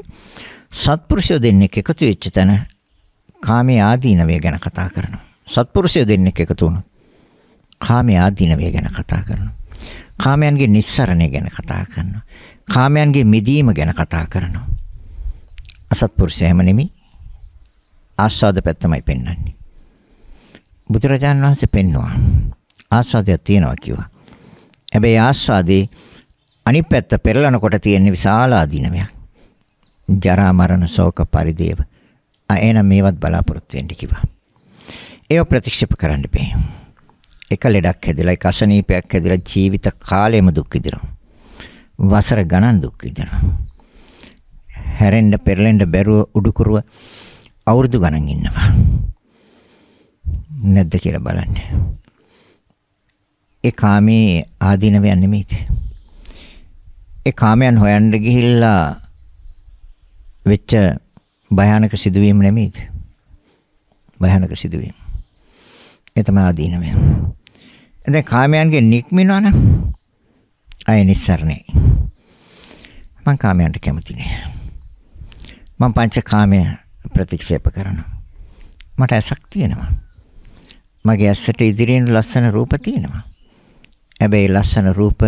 සත්පුරුෂය දෙන්නෙක් එකතු වෙච්ච තැන කාමයේ ආදීනවය ගැන කතා කරනවා. සත්පුරුෂය දෙන්නෙක් එකතු වුණොත් කාමයේ ආදීනවය ගැන කතා කරනවා. කාමයන්ගේ නිස්සරණය ගැන කතා කරනවා. කාමයන්ගේ මිදීම ගැන කතා කරනවා. අසත්පුරුෂය හැම නෙමෙයි. ආස්වාද පැත්තමයි පෙන්වන්නේ. බුදුරජාණන් වහන්සේ පෙන්නවා ආස්වාදයක් තියෙනවා කිව්වා. හැබැයි ආස්වාදේ අනිත් පැත්ත පෙරලනකොට තියෙන විශාල අධිනමයක්. ජරා මරණ ශෝක පරිදේව. අයන මේවත් බලාපොරොත්තු වෙන්න කිව්වා. ඒව ප්‍රතික්ෂේප කරන්න බෑ. එක ලෙඩක් හැදලා එක අසනීපයක් හැදලා ජීවිත කාලයම දුක් විඳිනවා. වසර ගණන් දුක් විඳිනවා. හැරෙන්න පෙරලෙන්න බැරුව උඩුකුරුව අවුරුදු ගණන් ඉන්නවා. නැද්ද කියලා බලන්න. ඒ කාමේ ආදීනවයන් නෙමෙයිද? ඒ කාමයන් හොයන්න ගිහිල්ලා වෙච්ච භයානක සිදුවීම නෙමෙයිද? භයානක සිදුවීම. ඒ තමයි ආදීනමය. දැන් කාමයන්ගේ නික්මිනවා නම් අය නිස්සරණේ. මම කාමයන්ට කැමති නෑ. මම පංච කාමය ප්‍රතික්ෂේප කරනවා. මට ඇසක් තියෙනවා. මගේ ඇසට ඉදිරියෙන් ලස්සන රූප තියෙනවා. හැබැයි ලස්සන රූප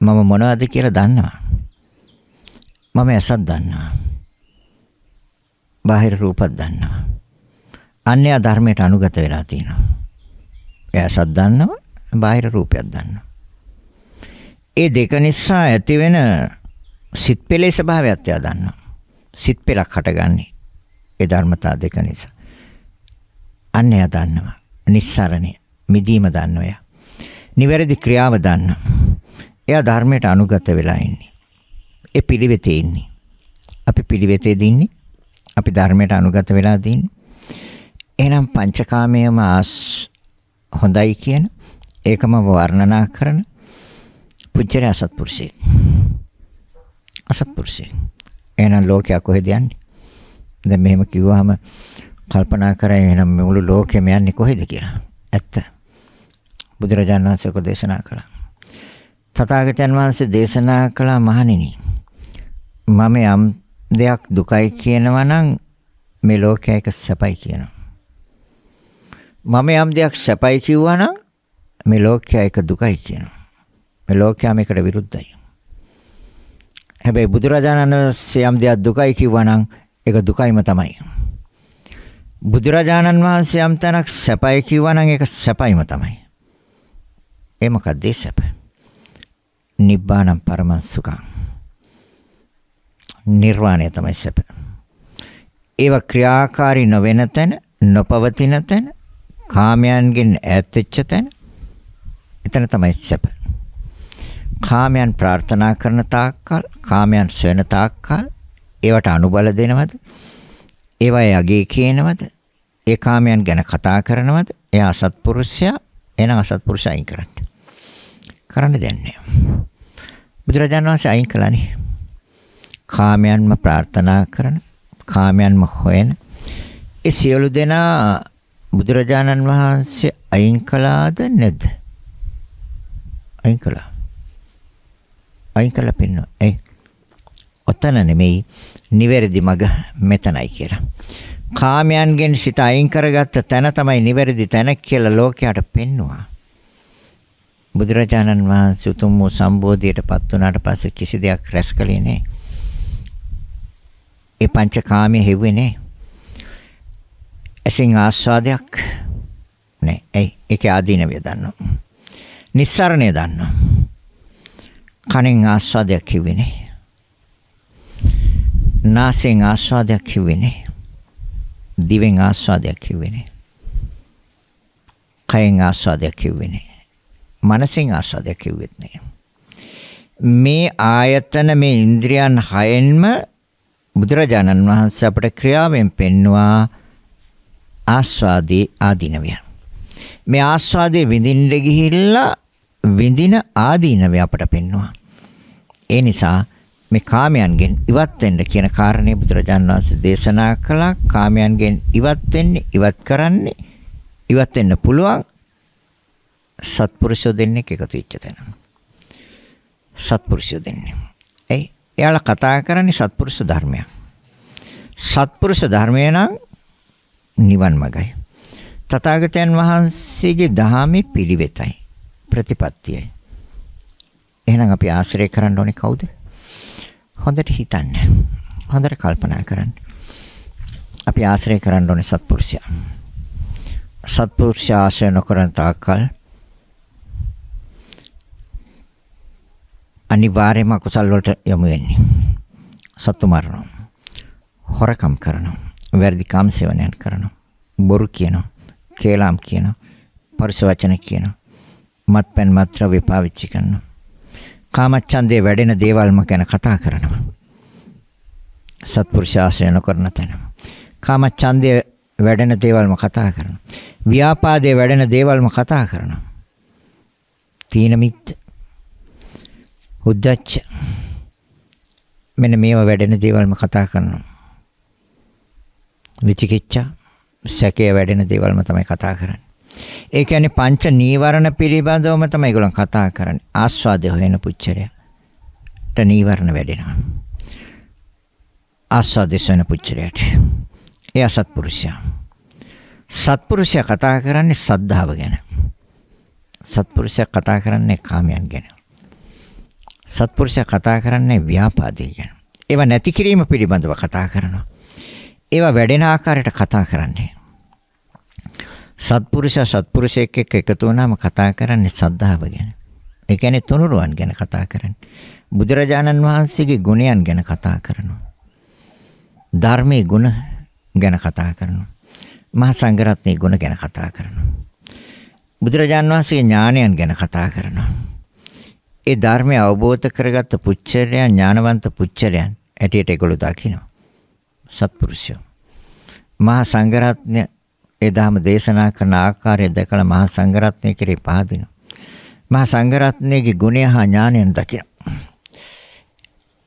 මම මොනවද කියලා දන්නවා. මම ඇසක් දන්නවා. බාහිර රූපත් දන්නවා. අන්‍ය ධර්මයට අනුගත වෙලා තියෙනවා. ඇසක් දන්නවා, බාහිර රූපයක් දන්නවා. ඒ දෙක නිසා ඇතිවෙන සිත් පෙළේ ස්වභාවයත් එයා දන්නවා. සිත් පෙළක් හටගන්නේ ඒ ධර්මතා දෙක නිසා. අන්න එයා දන්නවා. නිස්සරණය, මිදීම දන්නවා එයා. නිවැරදි ක්‍රියාව දන්නවා. එයා ධර්මයට අනුගත වෙලා ඉන්නේ. ඒ පිළිවෙතේ ඉන්නේ. අපි පිළිවෙතේ දින්නේ. අපි ධර්මයට අනුගත වෙලා දින්නේ. එහෙනම් පංචකාමයේම ආස් හොඳයි කියන ඒකම වර්ණනා කරන පුජ්‍යර අසත්පුරුෂයෙක්. අසත්පුරුෂයෙක්. එහෙනම් ලෝකයා කොහෙද යන්නේ? දැන් මෙහෙම කිව්වහම කල්පනා කරා එහෙනම් මුළු ලෝකෙම යන්නේ කොහෙද කියලා. ඇත්ත. බුදුරජාණන් වහන්සේ දේශනා කළා. තථාගතයන් වහන්සේ දේශනා කළා මහණෙනි මම යම් දෙයක් දුකයි කියනවා නම් මේ ලෝකයේ එක සැපයි කියනවා. මම යම් දෙයක් සැපයි කිව්වා නම් මේ ලෝකයේ එක දුකයි කියනවා. මේ ලෝකයා මේකට විරුද්ධයි. හැබැයි බුදුරජාණන් වහන්සේ යම් දෙයක් දුකයි කිව්වා නම් ඒක දුකයිම තමයි. බුදුරජාණන් වහන්සේ යම් තැනක් සැපයි කිව්වා නම් ඒක සැපයිම තමයි. ඒ මොකක්ද සැපයි? නිබ්බානම් පරමං සුඛං. නිර්වාණය තමයි සැප. ඒව ක්‍රියාකාරී නොවන තැන, නොපවතින තැන, කාමයන්ගෙන් ඈත් වෙච්ච තැන, එතන තමයි සැප. කාමයන් ප්‍රාර්ථනා කරන තාක්කල්, කාමයන් සොයන තාක්කල් ඒවට අනුබල දෙනවද? ඒවා යගේ කියනවද? ඒ කාමයන් ගැන කතා කරනවද? එයා අසත්පුරුෂයා එන අසත්පුරුෂයන් කරන්න. කරන්න දෙන්නේ නැහැ. බුදුරජාණන් වහන්සේ අයින් කළානේ. කාමයන්ම ප්‍රාර්ථනා කරන, කාමයන්ම හොයන ඒ සියලු දෙනා බුදුරජාණන් වහන්සේ අයින් කළාද නැද්ද? අයින් කළා. අයින් කළා පින්න. ඒ ඔතන නෙමෙයි නිවැරදි මඟ මෙතනයි කියලා. කාමයන්ගෙන් සිත අයින් කරගත්ත තැන තමයි නිවැරදි තැන කියලා ලෝකයට පෙන්නවා. බුදුරජාණන් වහන්සේ උතුම් වූ සම්බෝධියටපත් වුණාට පස්සේ කිසි දෙයක් රැස් කළේ නැහැ. ඒ පංචකාමයේ හෙව්වේ නැහැ. ඇසින් ආස්වාදයක් නැහැ. ඒ ඒකේ ආදීනවය දන්නවා. නිස්සරණය දන්නවා. කනෙන් ආස්වාදයක් කිව්වේ නැහැ. නාසයෙන් ආස්වාදයක් කිව්වේ නැහැ. දිවෙන් ආස්වාදයක් කිව්වේ නැහැ. කයෙන් ආස්වාදයක් කිව්වේ නැහැ. මනසින් ආස්වාදයක් කිව්වෙත් නෑ. මේ ආයතන මේ ඉන්ද්‍රියන් හයෙන්ම බුදුරජාණන් වහන්සේ අපට ක්‍රියාවෙන් පෙන්නවා ආස්වාදී ආදීනවය. මේ ආස්වාදයේ විඳින්න ගිහිල්ලා විඳින ආදීනවය අපට පෙන්නවා. ඒ නිසා මේ කාමයන්ගෙන් ඉවත් වෙන්න කියන කාරණේ බුදුරජාණන් වහන්සේ දේශනා කළා කාමයන්ගෙන් ඉවත් වෙන්නේ ඉවත් කරන්නේ ඉවත් වෙන්න පුළුවන් සත්පුරුෂයෝ දෙන්නේ එකතු වෙච්ච තැන. සත්පුරුෂයෝ දෙන්නේ. ඒ එයාලා කතා කරන්නේ සත්පුරුෂ ධර්මයක්. සත්පුරුෂ ධර්මය නම් නිවන් මාගයි. තථාගතයන් වහන්සේගේ දහමේ පිළිවෙතයි ප්‍රතිපත්තියයි. එහෙනම් අපි ආශ්‍රය කරන්න ඕනේ කවුද? හොඳට හිතන්න. හොඳට කල්පනා කරන්න. අපි ආශ්‍රය කරන්න ඕනේ සත්පුරුෂයා. සත්පුරුෂයා ආශ්‍රය නොකරන තාක්කල් අනිවාර්යයෙන්ම අකුසල් වලට යොමු වෙන්නේ. සත්තු මරනවා. හොරකම් කරනවා. වැරදි කාම සේවනයන් කරනවා. බොරු කියනවා. කේලම් කියනවා. පරුෂ වචන කියනවා. මත්පැන් මත්ද්‍රව්‍ය පාවිච්චි කරනවා. කාමච්ඡන්දේ වැඩෙන දේවල්ම ගැන කතා කරනවා. සත්පුරුෂ ආශ්‍රය නොකරන තැන. කාමච්ඡන්දේ වැඩෙන දේවල්ම කතා කරනවා. ව්‍යාපාදේ වැඩෙන දේවල්ම කතා කරනවා. තීන මිත්‍ය උද්දච්ච මෙන්න මේව වැඩෙන දේවල්ම කතා කරනවා විචිකිච්ඡා සැකේ වැඩෙන දේවල්ම තමයි කතා කරන්නේ ඒ කියන්නේ පංච නීවරණ පිළිබඳවම තමයි ඒගොල්ලන් කතා කරන්නේ ආස්වාදය හොයන පුච්චරයට නීවරණ වැඩෙනවා ආස්වාදය හොයන පුච්චරයට එයා සත්පුරුෂයා සත්පුරුෂයා කතා කරන්නේ සද්ධාව ගැන සත්පුරුෂයා කතා කරන්නේ කාමයන් ගැන සත්පුරුෂයා කතා කරන්නේ ව්‍යාපාදේ ගැන. ඒවා නැති කිරීම පිළිබඳව කතා කරනවා. ඒවා වැඩෙන ආකාරයට කතා කරන්නේ. සත්පුරුෂයා සත්පුරුෂයෙක් එක්ක එකතු වුණාම කතා කරන්නේ සද්ධාව ගැන. ඒ කියන්නේ තුනුරුවන් ගැන කතා කරන්නේ. බුදුරජාණන් වහන්සේගේ ගුණයන් ගැන කතා කරනවා. ධර්මයේ ගුණ ගැන කතා කරනවා. මහා සංඝරත්නයේ ගුණ ගැන කතා කරනවා. බුදුරජාණන් වහන්සේගේ ඥානයන් ගැන කතා කරනවා. ඒ ධර්මය අවබෝධ කරගත්ත පුච්චරයන් ඥානවන්ත පුච්චරයන් ඇටියට ඒගොල්ලෝ දකිනවා. සත්පුරුෂයෝ. මහා සංඝරත්නය ඒ ධර්ම දේශනා කරන ආකාරය දැකලා මහා සංඝරත්නය කෙරේ පහදිනවා. මහා සංඝරත්නයේ ගුණය හා ඥානයන් දකිනවා.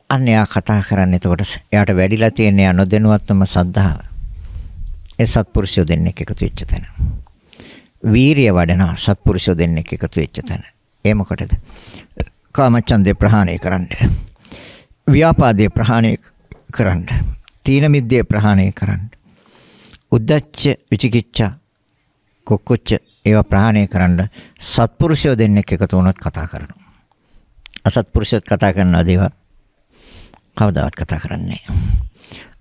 අන්න එයා කතා කරන්නේ එතකොට එයාට වැඩිලා තියෙන යා නොදෙනුවත්වම සද්ධාව. ඒ සත්පුරුෂයෝ දෙන්නෙක් එකතු වෙච්ච තැන. වීරිය වඩනවා සත්පුරුෂයෝ දෙන්නෙක් එකතු වෙච්ච තැන. ඒ මොකටද? කාමච්ඡන්දේ ප්‍රහාණය කරන්න. ව්‍යාපාදේ ප්‍රහාණය කරන්න. තීන මිද්දේ ප්‍රහාණය කරන්න. උද්දච්ච විචිකිච්ඡා කොක්කොච්ච ඒවා ප්‍රහාණය කරන්න සත්පුරුෂයෝ දෙන්නෙක් එකතු වුණොත් කතා කරනවා. අසත්පුරුෂයත් කතා කරනවා දේවා කවදාවත් කතා කරන්නේ නැහැ.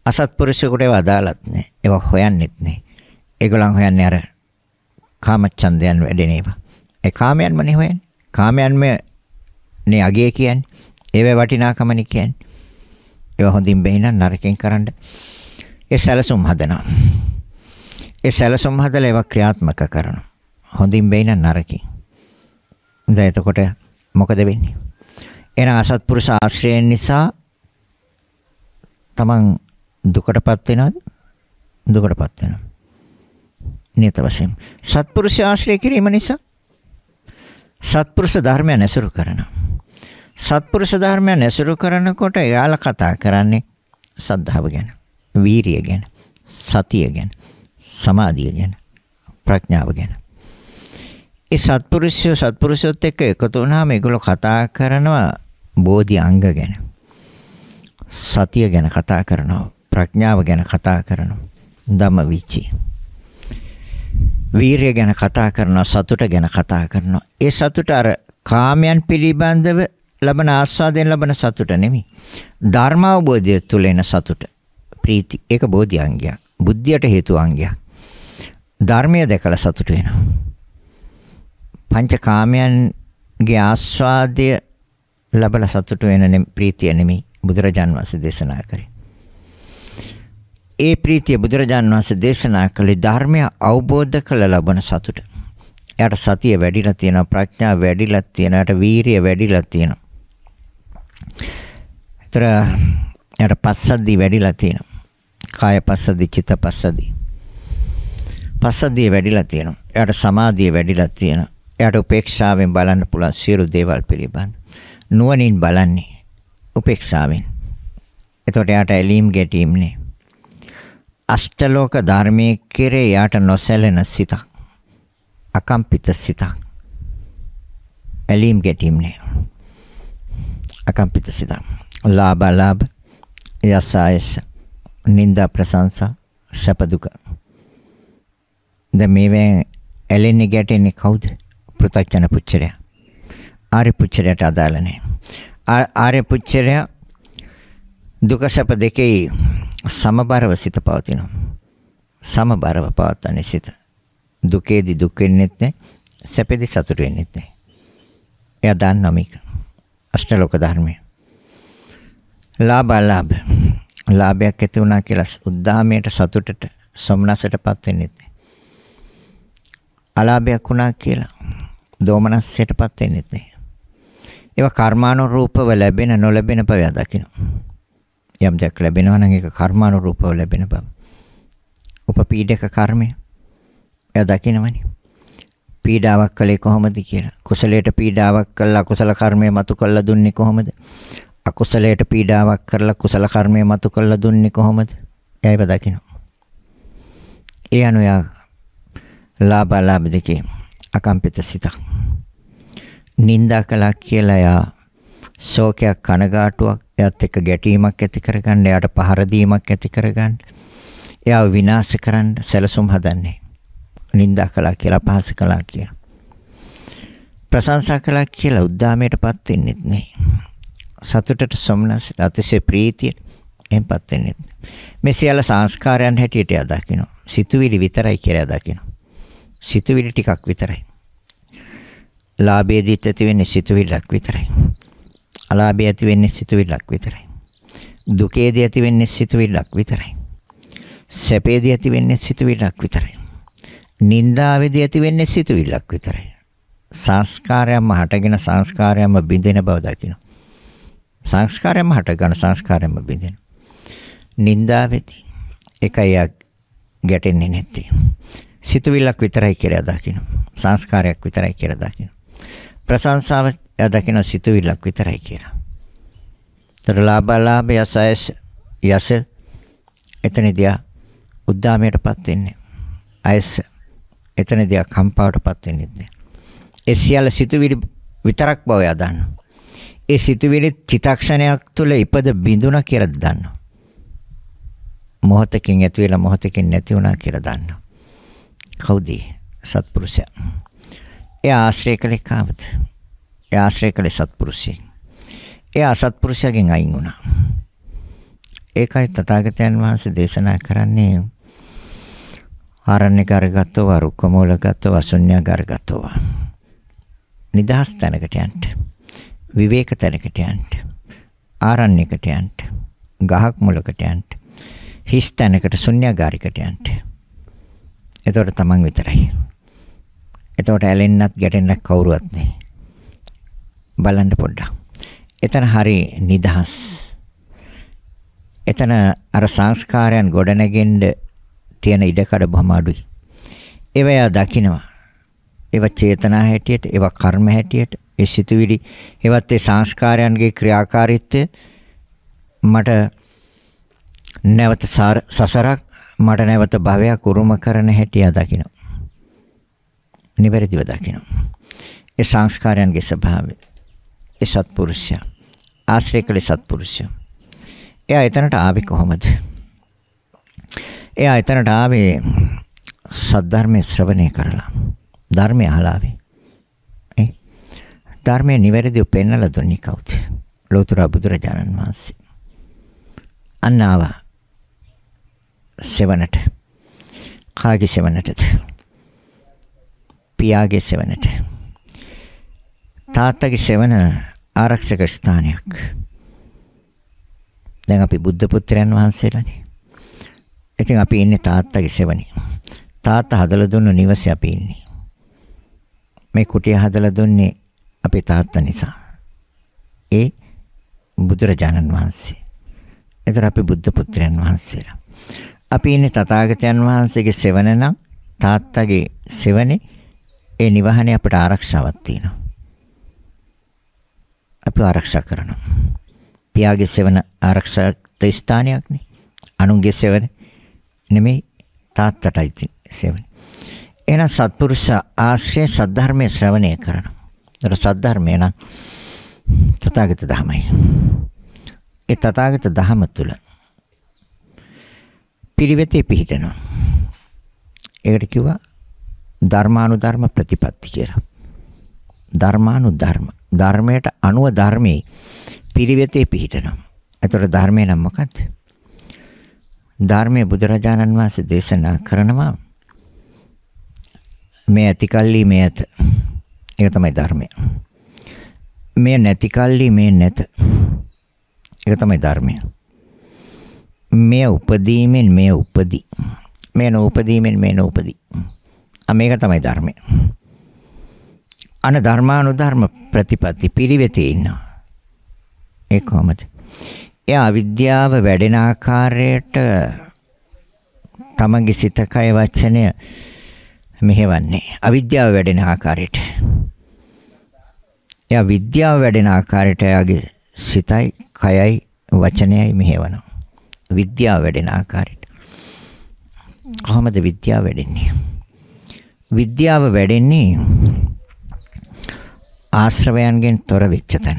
අසත්පුරුෂයෙකුට ඒවා අදාළත් නැහැ. ඒවා හොයන්නෙත් නැහැ. ඒගොල්ලන් හොයන්නේ අර කාමච්ඡන්දයන් වැඩෙන ඒවා. ඒ කාමයන්මනේ හොයන්නේ. කාමයන්ම නේ අගය කියන්නේ. ඒවේ වටිනාකමනේ කියන්නේ. ඒවා හොඳින් බැිනම් නරකෙන් කරන්න. ඒ සැලසුම් හදනවා. ඒ සැලසුම් හදලා ඒවා ක්‍රියාත්මක කරනවා. හොඳින් බැිනම් නරකින්. දැන් එතකොට මොකද වෙන්නේ? එන අසත්පුරුෂ ආශ්‍රයෙන් නිසා තමන් දුකටපත් වෙනවද? දුකටපත් වෙනවා. නියත වශයෙන් සත්පුරුෂ ආශ්‍රය කිරීම නිසා සත්පුරුෂ ධර්මයන් ඇසුරු කරනවා. සත්පුරුෂ ධර්මයන් ඇසුරු කරනකොට එයාලා කතා කරන්නේ සද්ධාව ගැන, වීරිය ගැන, සතිය ගැන, සමාධිය ගැන, ප්‍රඥාව ගැන. ඒ සත්පුරුෂය සත්පුරුෂයොත් එක්ක එකතු වුණාම ඒගොල්ලෝ කතා කරනවා බෝධි අංග ගැන. සතිය ගැන කතා කරනවා, ප්‍රඥාව ගැන කතා කරනවා. ධම්ම විචේ වීරය ගැන කතා කරනවා සතුට ගැන කතා කරනවා. ඒ සතුට අර කාමයන් පිළිබඳව ලබන ආස්වාදයෙන් ලබන සතුට නෙමෙයි. ධර්ම අවබෝධය තුළ එන සතුට. ප්‍රීති ඒක බෝධි අංගයක්. බුද්ධියට හේතු අංගයක්. ධර්මය දැකලා සතුට වෙනවා. පංචකාමයන්ගේ ආස්වාදය ලබලා සතුට වෙන ප්‍රීතිය නෙමෙයි බුදුරජාන් වහන්සේ දේශනා කරේ. ඒ ප්‍රීතිය බුදුරජාන් වහන්සේ දේශනා කළේ ධර්මය අවබෝධ කළ ලබන සතුට. එයාට සතිය වැඩිලා තියෙනවා, ප්‍රඥා වැඩිලා තියෙනවා, එයාට වීරිය වැඩිලා තියෙනවා. ඒතර එයාට පස්සද්ධි වැඩිලා තියෙනවා. කාය පස්සද්ධි, චිත්ත පස්සද්ධි. පස්සද්ධිය වැඩිලා තියෙනවා. එයාට සමාධිය වැඩිලා තියෙනවා. එයාට උපේක්ෂාවෙන් බලන්න පුළුවන් සියලු දේවල් පිළිබඳ. නුවණින් බලන්නේ උපේක්ෂාවෙන්. එතකොට එයාට ඇලීම් ගැටීම්නේ. අෂ්ටලෝක ධර්මයේ කෙරේ යාට නොසැලෙන සිතක්. අකම්පිත සිතක්. ඇලීම් ගැටීම් නෑ. අකම්පිත සිතක්. ලාභ ලාභ යසයස නින්දා ප්‍රශංසා සැප දුක. දැන් මේවෙන් ඇලෙන්නේ ගැටෙන්නේ කවුද? පෘථග්ජන පුච්චරයා. ආර්ය පුච්චරයට අදාළ නැහැ. ආර්ය පුච්චරයා දුක සැප දෙකේ සමබරව සිත පවතිනවා. සමබරව පවත්න්නේ සිත. දුකේදී දුක් වෙන්නෙත් නැහැ. සැපේදී සතුට වෙන්නෙත් නැහැ. එයා දන්නවා මේක. අෂ්ටලෝක ධර්මය. ලාභ ලාභ. ලාභයක් ඇති වුණා කියලා උද්දාමයට සතුටට සොම්නසටපත් වෙන්නෙත් නැහැ. අලාභයක් වුණා කියලා දෝමනස්සයටපත් වෙන්නෙත් නැහැ. ඒවා කර්මානුරූපව ලැබෙන නොලැබෙන බව දකිනවා. යම් දෙයක් ලැබෙනවා නම් ඒක කර්මානුරූපව ලැබෙන බව. උපපීඩක කර්මය. එයා දකිනවනේ. පීඩාවක් කළේ කොහොමද කියලා. කුසලයට පීඩාවක් කළා කුසල කර්මය මතු කළා දුන්නේ කොහොමද? අකුසලයට පීඩාවක් කරලා කුසල කර්මය මතු කළා දුන්නේ කොහොමද? එයා ඒක දකිනවා. ඒ අනුව යා ලාභ ලාභ දෙකේ අකම්පිත සිතක්. නින්දා කළා කියලා යා ශෝකයක් කනගාටුවක් එයාත් එක්ක ගැටීමක් ඇති කරගන්න එයාට පහර දීමක් ඇති කරගන්න එයාව විනාශ කරන්න සැලසුම් හදන්නේ නින්දා කළා කියලා පහස කළා කියලා ප්‍රශංසා කළා කියලා උද්දාමයටපත් වෙන්නේ නැහැ සතුටට සොම්නසට අතිශය ප්‍රීතියට එහෙමපත් වෙන්නේ මේ සියල්ල සංස්කාරයන් හැටියට එයා දකිනවා සිතුවිලි විතරයි කියලා එයා දකිනවා සිතුවිලි ටිකක් විතරයි ලාභයේදීත් ඇති වෙන්නේ සිතුවිල්ලක් විතරයි අලාභය ඇති වෙන්නේ සිතුවිල්ලක් විතරයි. දුකේදී ඇති වෙන්නේ සිතුවිල්ලක් විතරයි. සැපේදී ඇති වෙන්නේ සිතුවිල්ලක් විතරයි. නින්දාවේදී ඇති වෙන්නේ සිතුවිල්ලක් විතරයි. සංස්කාරයන්ම හටගෙන සංස්කාරයන්ම බිඳෙන බව දකින්න. සංස්කාරයන්ම හටගෙන සංස්කාරයන්ම බිඳෙන. නින්දාවේදී එකයි ගැටෙන්නේ නැත්තේ. සිතුවිල්ලක් විතරයි කියලා දකින්න. සංස්කාරයක් විතරයි කියලා දකින්න. ප්‍රශංසාව එයා දකින සිතුවිල්ලක් විතරයි කියලා. ඒතර ලාභලාභය යසයස් යස එතනදී උද්දාමයටපත් වෙන්නේ. අයස එතනදී කම්පාවටපත් වෙන්නේ නැහැ. ඒ සියල්ල සිතුවිලි විතරක් බව එයා දන්නවා. ඒ සිතුවිලි චිතක්ෂණයක් තුළ ඉපද බිඳුණා කියලා දන්නවා. මොහතකින් ඇති වෙලා මොහතකින් නැති වුණා කියලා දන්නවා. කවුද සත්පුරුෂයා? එයා ආශ්‍රය කළේ කාමද? එයා ආශ්‍රය කළේ සත්පුරුෂයෙන්. එයා සත්පුරුෂයෙන් අයින් වුණා. ඒකයි තථාගතයන් වහන්සේ දේශනා කරන්නේ ආරණ්‍ය කරගත්ව වරුක්ක මූල ගත්ව වසුන්‍ය කරගත්ව. නිදහස් තැනකට යන්න. විවේක තැනකට යන්න. ආරණ්‍යකට යන්න. ගහක් මුලකට යන්න. හිස් තැනකට ශුන්‍යagaraකට යන්න. එතකොට තමන් විතරයි. එතකොට ඇලෙන්නත් ගැටෙන්නත් කවුරුවත් නැහැ. බලන්න පොඩ්ඩක්. එතන හරි නිදහස්. එතන අර සංස්කාරයන් ගොඩනැගෙන්න තියෙන ඉඩකඩ බොහොම අඩුයි. ඒවා දකිනවා. ඒවා චේතනා හැටියට, ඒවා කර්ම හැටියට, ඒ සිතුවිලි, ඒවත් ඒ සංස්කාරයන්ගේ ක්‍රියාකාරීත්වය මට නැවත සසරක් මට නැවත භවයක් උරුම කරන හැටිය දකිනවා. නිවැරදිව දකිනවා. ඒ සංස්කාරයන්ගේ ස්වභාවය. ඒ සත්පුරුෂයා. ආශ්‍රය කළ සත්පුරුෂයා. එයා එතනට ආවේ කොහොමද? එයා එතනට ආවේ සද්ධර්මයේ ශ්‍රවණය කරලා. ධර්මය අහලා ආවේ. ඒ ධර්මයේ නිවැරදිව පෙන්වලා දුන්නේ කවුද? ලෝතර බුදුරජාණන් වහන්සේ. අන්නාවා සෙවණට කාගේ සෙවණටද? පියාගේ සෙවණට. තාත්තගේ සෙවණ ආරක්ෂක ස්ථානයක්. දැන් අපි බුද්ධ පුත්‍රයන් වහන්සේලානේ. ඉතින් අපි ඉන්නේ තාත්තගේ සෙවණේ. තාත්තා හදලා දුන්න නිවසේ අපි ඉන්නේ. මේ කුටිය හදලා දුන්නේ අපේ තාත්තා නිසා. ඒ බුදුරජාණන් වහන්සේ. එතන අපි බුද්ධ පුත්‍රයන් වහන්සේලා. අපි ඉන්නේ තථාගතයන් වහන්සේගේ සෙවණ නම් තාත්තගේ සෙවණේ ඒ නිවහනේ අපට ආරක්ෂාවක් තියෙනවා. අපි ආරක්ෂා කරනවා. පියාගේ සෙවන ආරක්ෂිත ස්ථානයක් නේ. අනුන්ගේ සෙවන නෙමෙයි තාත්තටයි සෙවන. එහෙනම් සත්පුරුෂ ආශ්‍රය සද්ධර්මයේ ශ්‍රවණය කරනවා. ඒතර සද්ධර්මය නම් තථාගත ධහමයි. ඒ තථාගත ධහම තුල පිළිවෙතේ පිහිටනවා. ඒකට කිව්වා ධර්මානුධර්ම ප්‍රතිපatti කියලා. ධර්මානුධර්ම. ධර්මයට අනුව ධර්මයේ පිළිවෙතේ පිහිටනවා. එතකොට ධර්මය නම් මොකක්ද? ධර්මයේ බුදුරජාණන් වහන්සේ දේශනා කරනවා මේ ඇතිකල්ලි මේ ඇත. ඒක තමයි ධර්මය. මේ නැතිකල්ලි මේ නැත. ඒක තමයි ධර්මය. මේ උපදීමෙන් මේ උපදී. මේ නූපදීමෙන් මේ නූපදී. මේක තමයි ධර්මය. අන ධර්මානුධර්ම ප්‍රතිපatti පිළිවෙතේ ඉන්නවා. ඒ කොහමද? එයා අවිද්‍යාව වැඩෙන ආකාරයට තමන්ගේ සිත කය වචනය මෙහෙවන්නේ. අවිද්‍යාව වැඩෙන ආකාරයට. එයා විද්‍යාව වැඩෙන ආකාරයට එයාගේ සිතයි, කයයි, වචනයයි මෙහෙවනවා. විද්‍යාව වැඩෙන ආකාරයට. කොහොමද විද්‍යාව වැඩෙන්නේ? විද්‍යාව වැඩෙන්නේ ආශ්‍රවයන්ගෙන් තොර වෙච්ච තැන.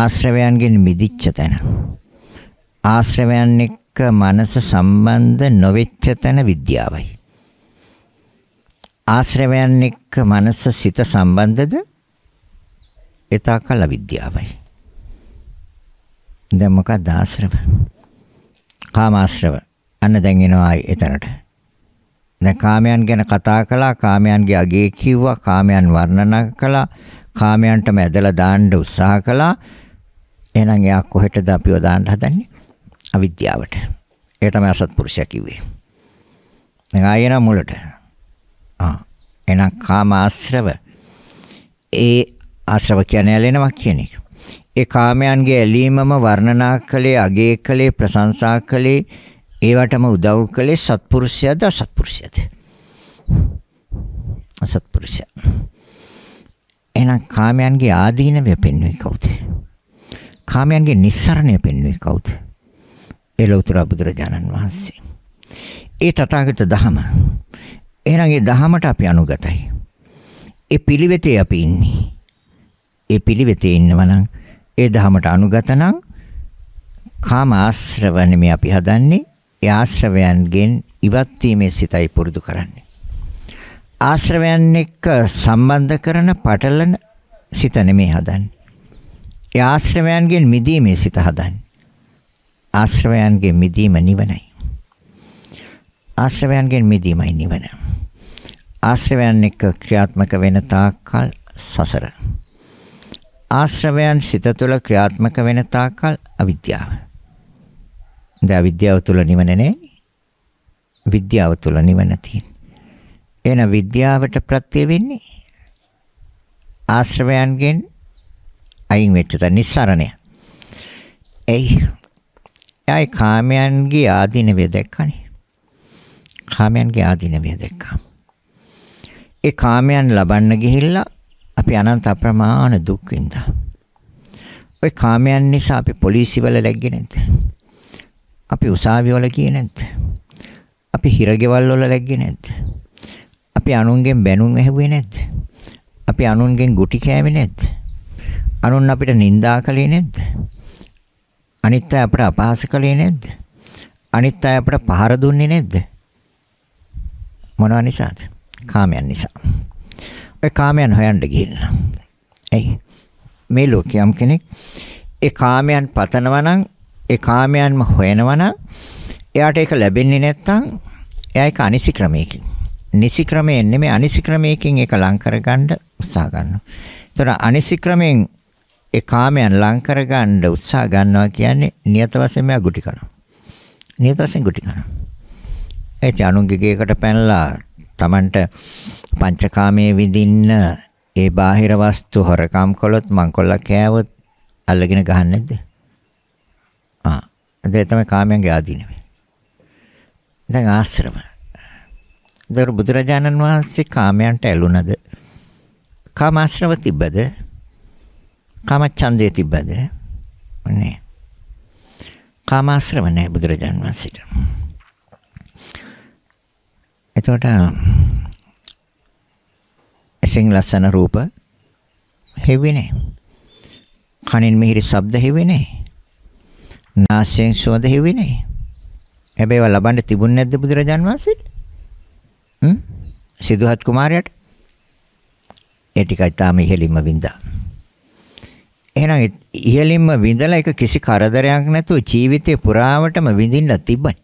ආශ්‍රවයන්ගෙන් මිදිච්ච තැන. ආශ්‍රවයන් එක්ක මනස සම්බන්ධ නොවෙච්ච තැන විද්‍යාවයි. ආශ්‍රවයන් එක්ක මනස සිත සම්බන්ධද? ඒතාකල විද්‍යාවයි. දැන් මොකක්ද ආශ්‍රව? කාම ආශ්‍රව. අන්න දැන් එනවා එතනට. දැන් කාමයන් ගැන කතා කළා, කාමයන්ගේ අගේ කිව්වා, කාමයන් වර්ණනා කළා, කාමයන්ටම ඇදලා දාන්න උත්සාහ කළා. එහෙනම් එයා කොහෙටද අපිව දාන්න හදන්නේ? අවිද්‍යාවට. ඒ තමයි අසත්පුරුෂයා කිව්වේ. දැන් ආයෙන මුලට. ආ. එහෙනම් කාම ආශ්‍රව. ඒ ආශ්‍රව කියන්නේ ඇලෙනවා කියන එක. ඒ කාමයන්ගේ ඇලීමම වර්ණනා කළේ, අගේ කළේ, ප්‍රශංසා කළේ ඒවටම උදව් කළේ සත්පුරුෂයාද අසත්පුරුෂයාද? අසත්පුරුෂයා. එහෙනම් කාමයන්ගේ ආදීනවය පෙන්වන්නේ කවුද? කාමයන්ගේ නිස්සරණය පෙන්වන්නේ කවුද? ඒ ලෞතර බුදුරජාණන් වහන්සේ. ඒ තථාගත ධම. එහෙනම් ඒ ධමයට අපි අනුගතයි. ඒ පිළිවෙතේ අපි ඉන්නේ. ඒ පිළිවෙතේ ඉන්නවනම් ඒ ධමයට අනුගත නම් කාම ආශ්‍රව නෙමෙයි අපි හදන්නේ ඒ ආශ්‍රවයන්ගෙන් ඉවත් වීමේ සිතයි පුරුදු කරන්නේ. ආශ්‍රවයන් එක්ක සම්බන්ධ කරන පටලන සිත නෙමේ හදන්නේ. ඒ ආශ්‍රවයන්ගෙන් මිදීමේ සිත හදන්නේ. ආශ්‍රවයන්ගෙන් මිදීම නිවනයි. ආශ්‍රවයන්ගෙන් මිදීමයි නිවන. ආශ්‍රවයන් එක්ක ක්‍රියාත්මක වෙන තාක්කල් සසර. ආශ්‍රවයන් සිත තුළ ක්‍රියාත්මක වෙන තාක්කල් අවිද්‍යාව. දැන් අවිද්‍යාව තුල නිවන නැහැ. විද්‍යාව තුල නිවන තියෙන. එහෙනම් විද්‍යාවට ප්‍රත්‍ය වෙන්නේ ආශ්‍රවයන්ගෙන් අයින් වෙච්ච ත නිස්සරණය. එයි. ආයි කාමයන්ගේ ආධිනවය දැක්කනේ. කාමයන්ගේ ආධිනවය දැක්කා. ඒ කාමයන් ලබන්න ගිහිල්ලා අපි අනන්ත අප්‍රමාණ දුක් විඳා. ওই කාමයන් නිසා අපි පොලිසිවල läග්ගේ නැද්ද? අපි උසාවි වල ගියේ නැද්ද? අපි හිරගෙවල් වල läග්ගේ නැද්ද? අපි අනුන්ගෙන් බැනුම් ඇහුවේ නැද්ද? අපි අනුන්ගෙන් ගුටි කෑවේ නැද්ද? අනුන් අපිට නිඳා කළේ නැද්ද? අනිත් අය අපට අපහාස කළේ නැද්ද? අනිත් අය අපට පහර දුන්නේ නැද්ද? මොනවා නිසාද? කාමයන් නිසා. ඔය කාමයන් හොයන්න ගිහිල්ලා. එයි මේ ලෝකයේම් කෙනෙක් ඒ කාමයන් පතනවා නම් ඒ කාමයන්ම හොයනවනම් එයාට ඒක ලැබෙන්නේ නැත්නම් එයා ඒක අනිසි ක්‍රමයකින් නිසි ක්‍රමයෙන් නෙමෙයි අනිසි ක්‍රමයකින් ඒක ලං කරගන්න උත්සාහ ගන්නවා. ඒතර අනිසි ක්‍රමෙන් ඒ කාමයන් ලං කරගන්න උත්සාහ ගන්නවා කියන්නේ නියත වශයෙන්ම ගුටි කරනවා. නියත වශයෙන් ගුටි කරනවා. ඒ කිය අනුන්ගේ ගේකට පැනලා Tamanට පංචකාමයේ විඳින්න ඒ බාහිර වස්තු හොරකම් කළොත් මංකොල්ල කෑවොත් අල්ලගෙන ගහන්නේ නැද්ද? ඒ තමයි කාමයන්ගේ ආදීනව. දැන් ආශ්‍රම. දර බුදුරජාණන් වහන්සේ කාමයන්ට ඇලුනද? කාම ආශ්‍රම තිබ්බද? කාම ඡන්දය තිබ්බද? නැහැ. කාම ආශ්‍රම නැහැ බුදුරජාණන් වහන්සේට. එතකොට ඇසින් ලස්සන රූප හෙව්වේ නැහැ. කනෙන් මිහිරි ශබ්ද හෙව්වේ නැහැ. නාසයෙන් සුවඳ හිව්වේ නෑ. හැබැයි ඒවා ලබන්න තිබුණ නැද්ද බුදුරජාන් වහන්සේට? හ්ම්? සිදුහත් කුමාරයාට? ඒ ටිකයි තාම ඉහෙලින්ම විඳා. එහෙනම් ඉහෙලින්ම විඳලා ඒක කිසි කරදරයක් නැතුව ජීවිතේ පුරාවටම විඳින්න තිබ්බනේ.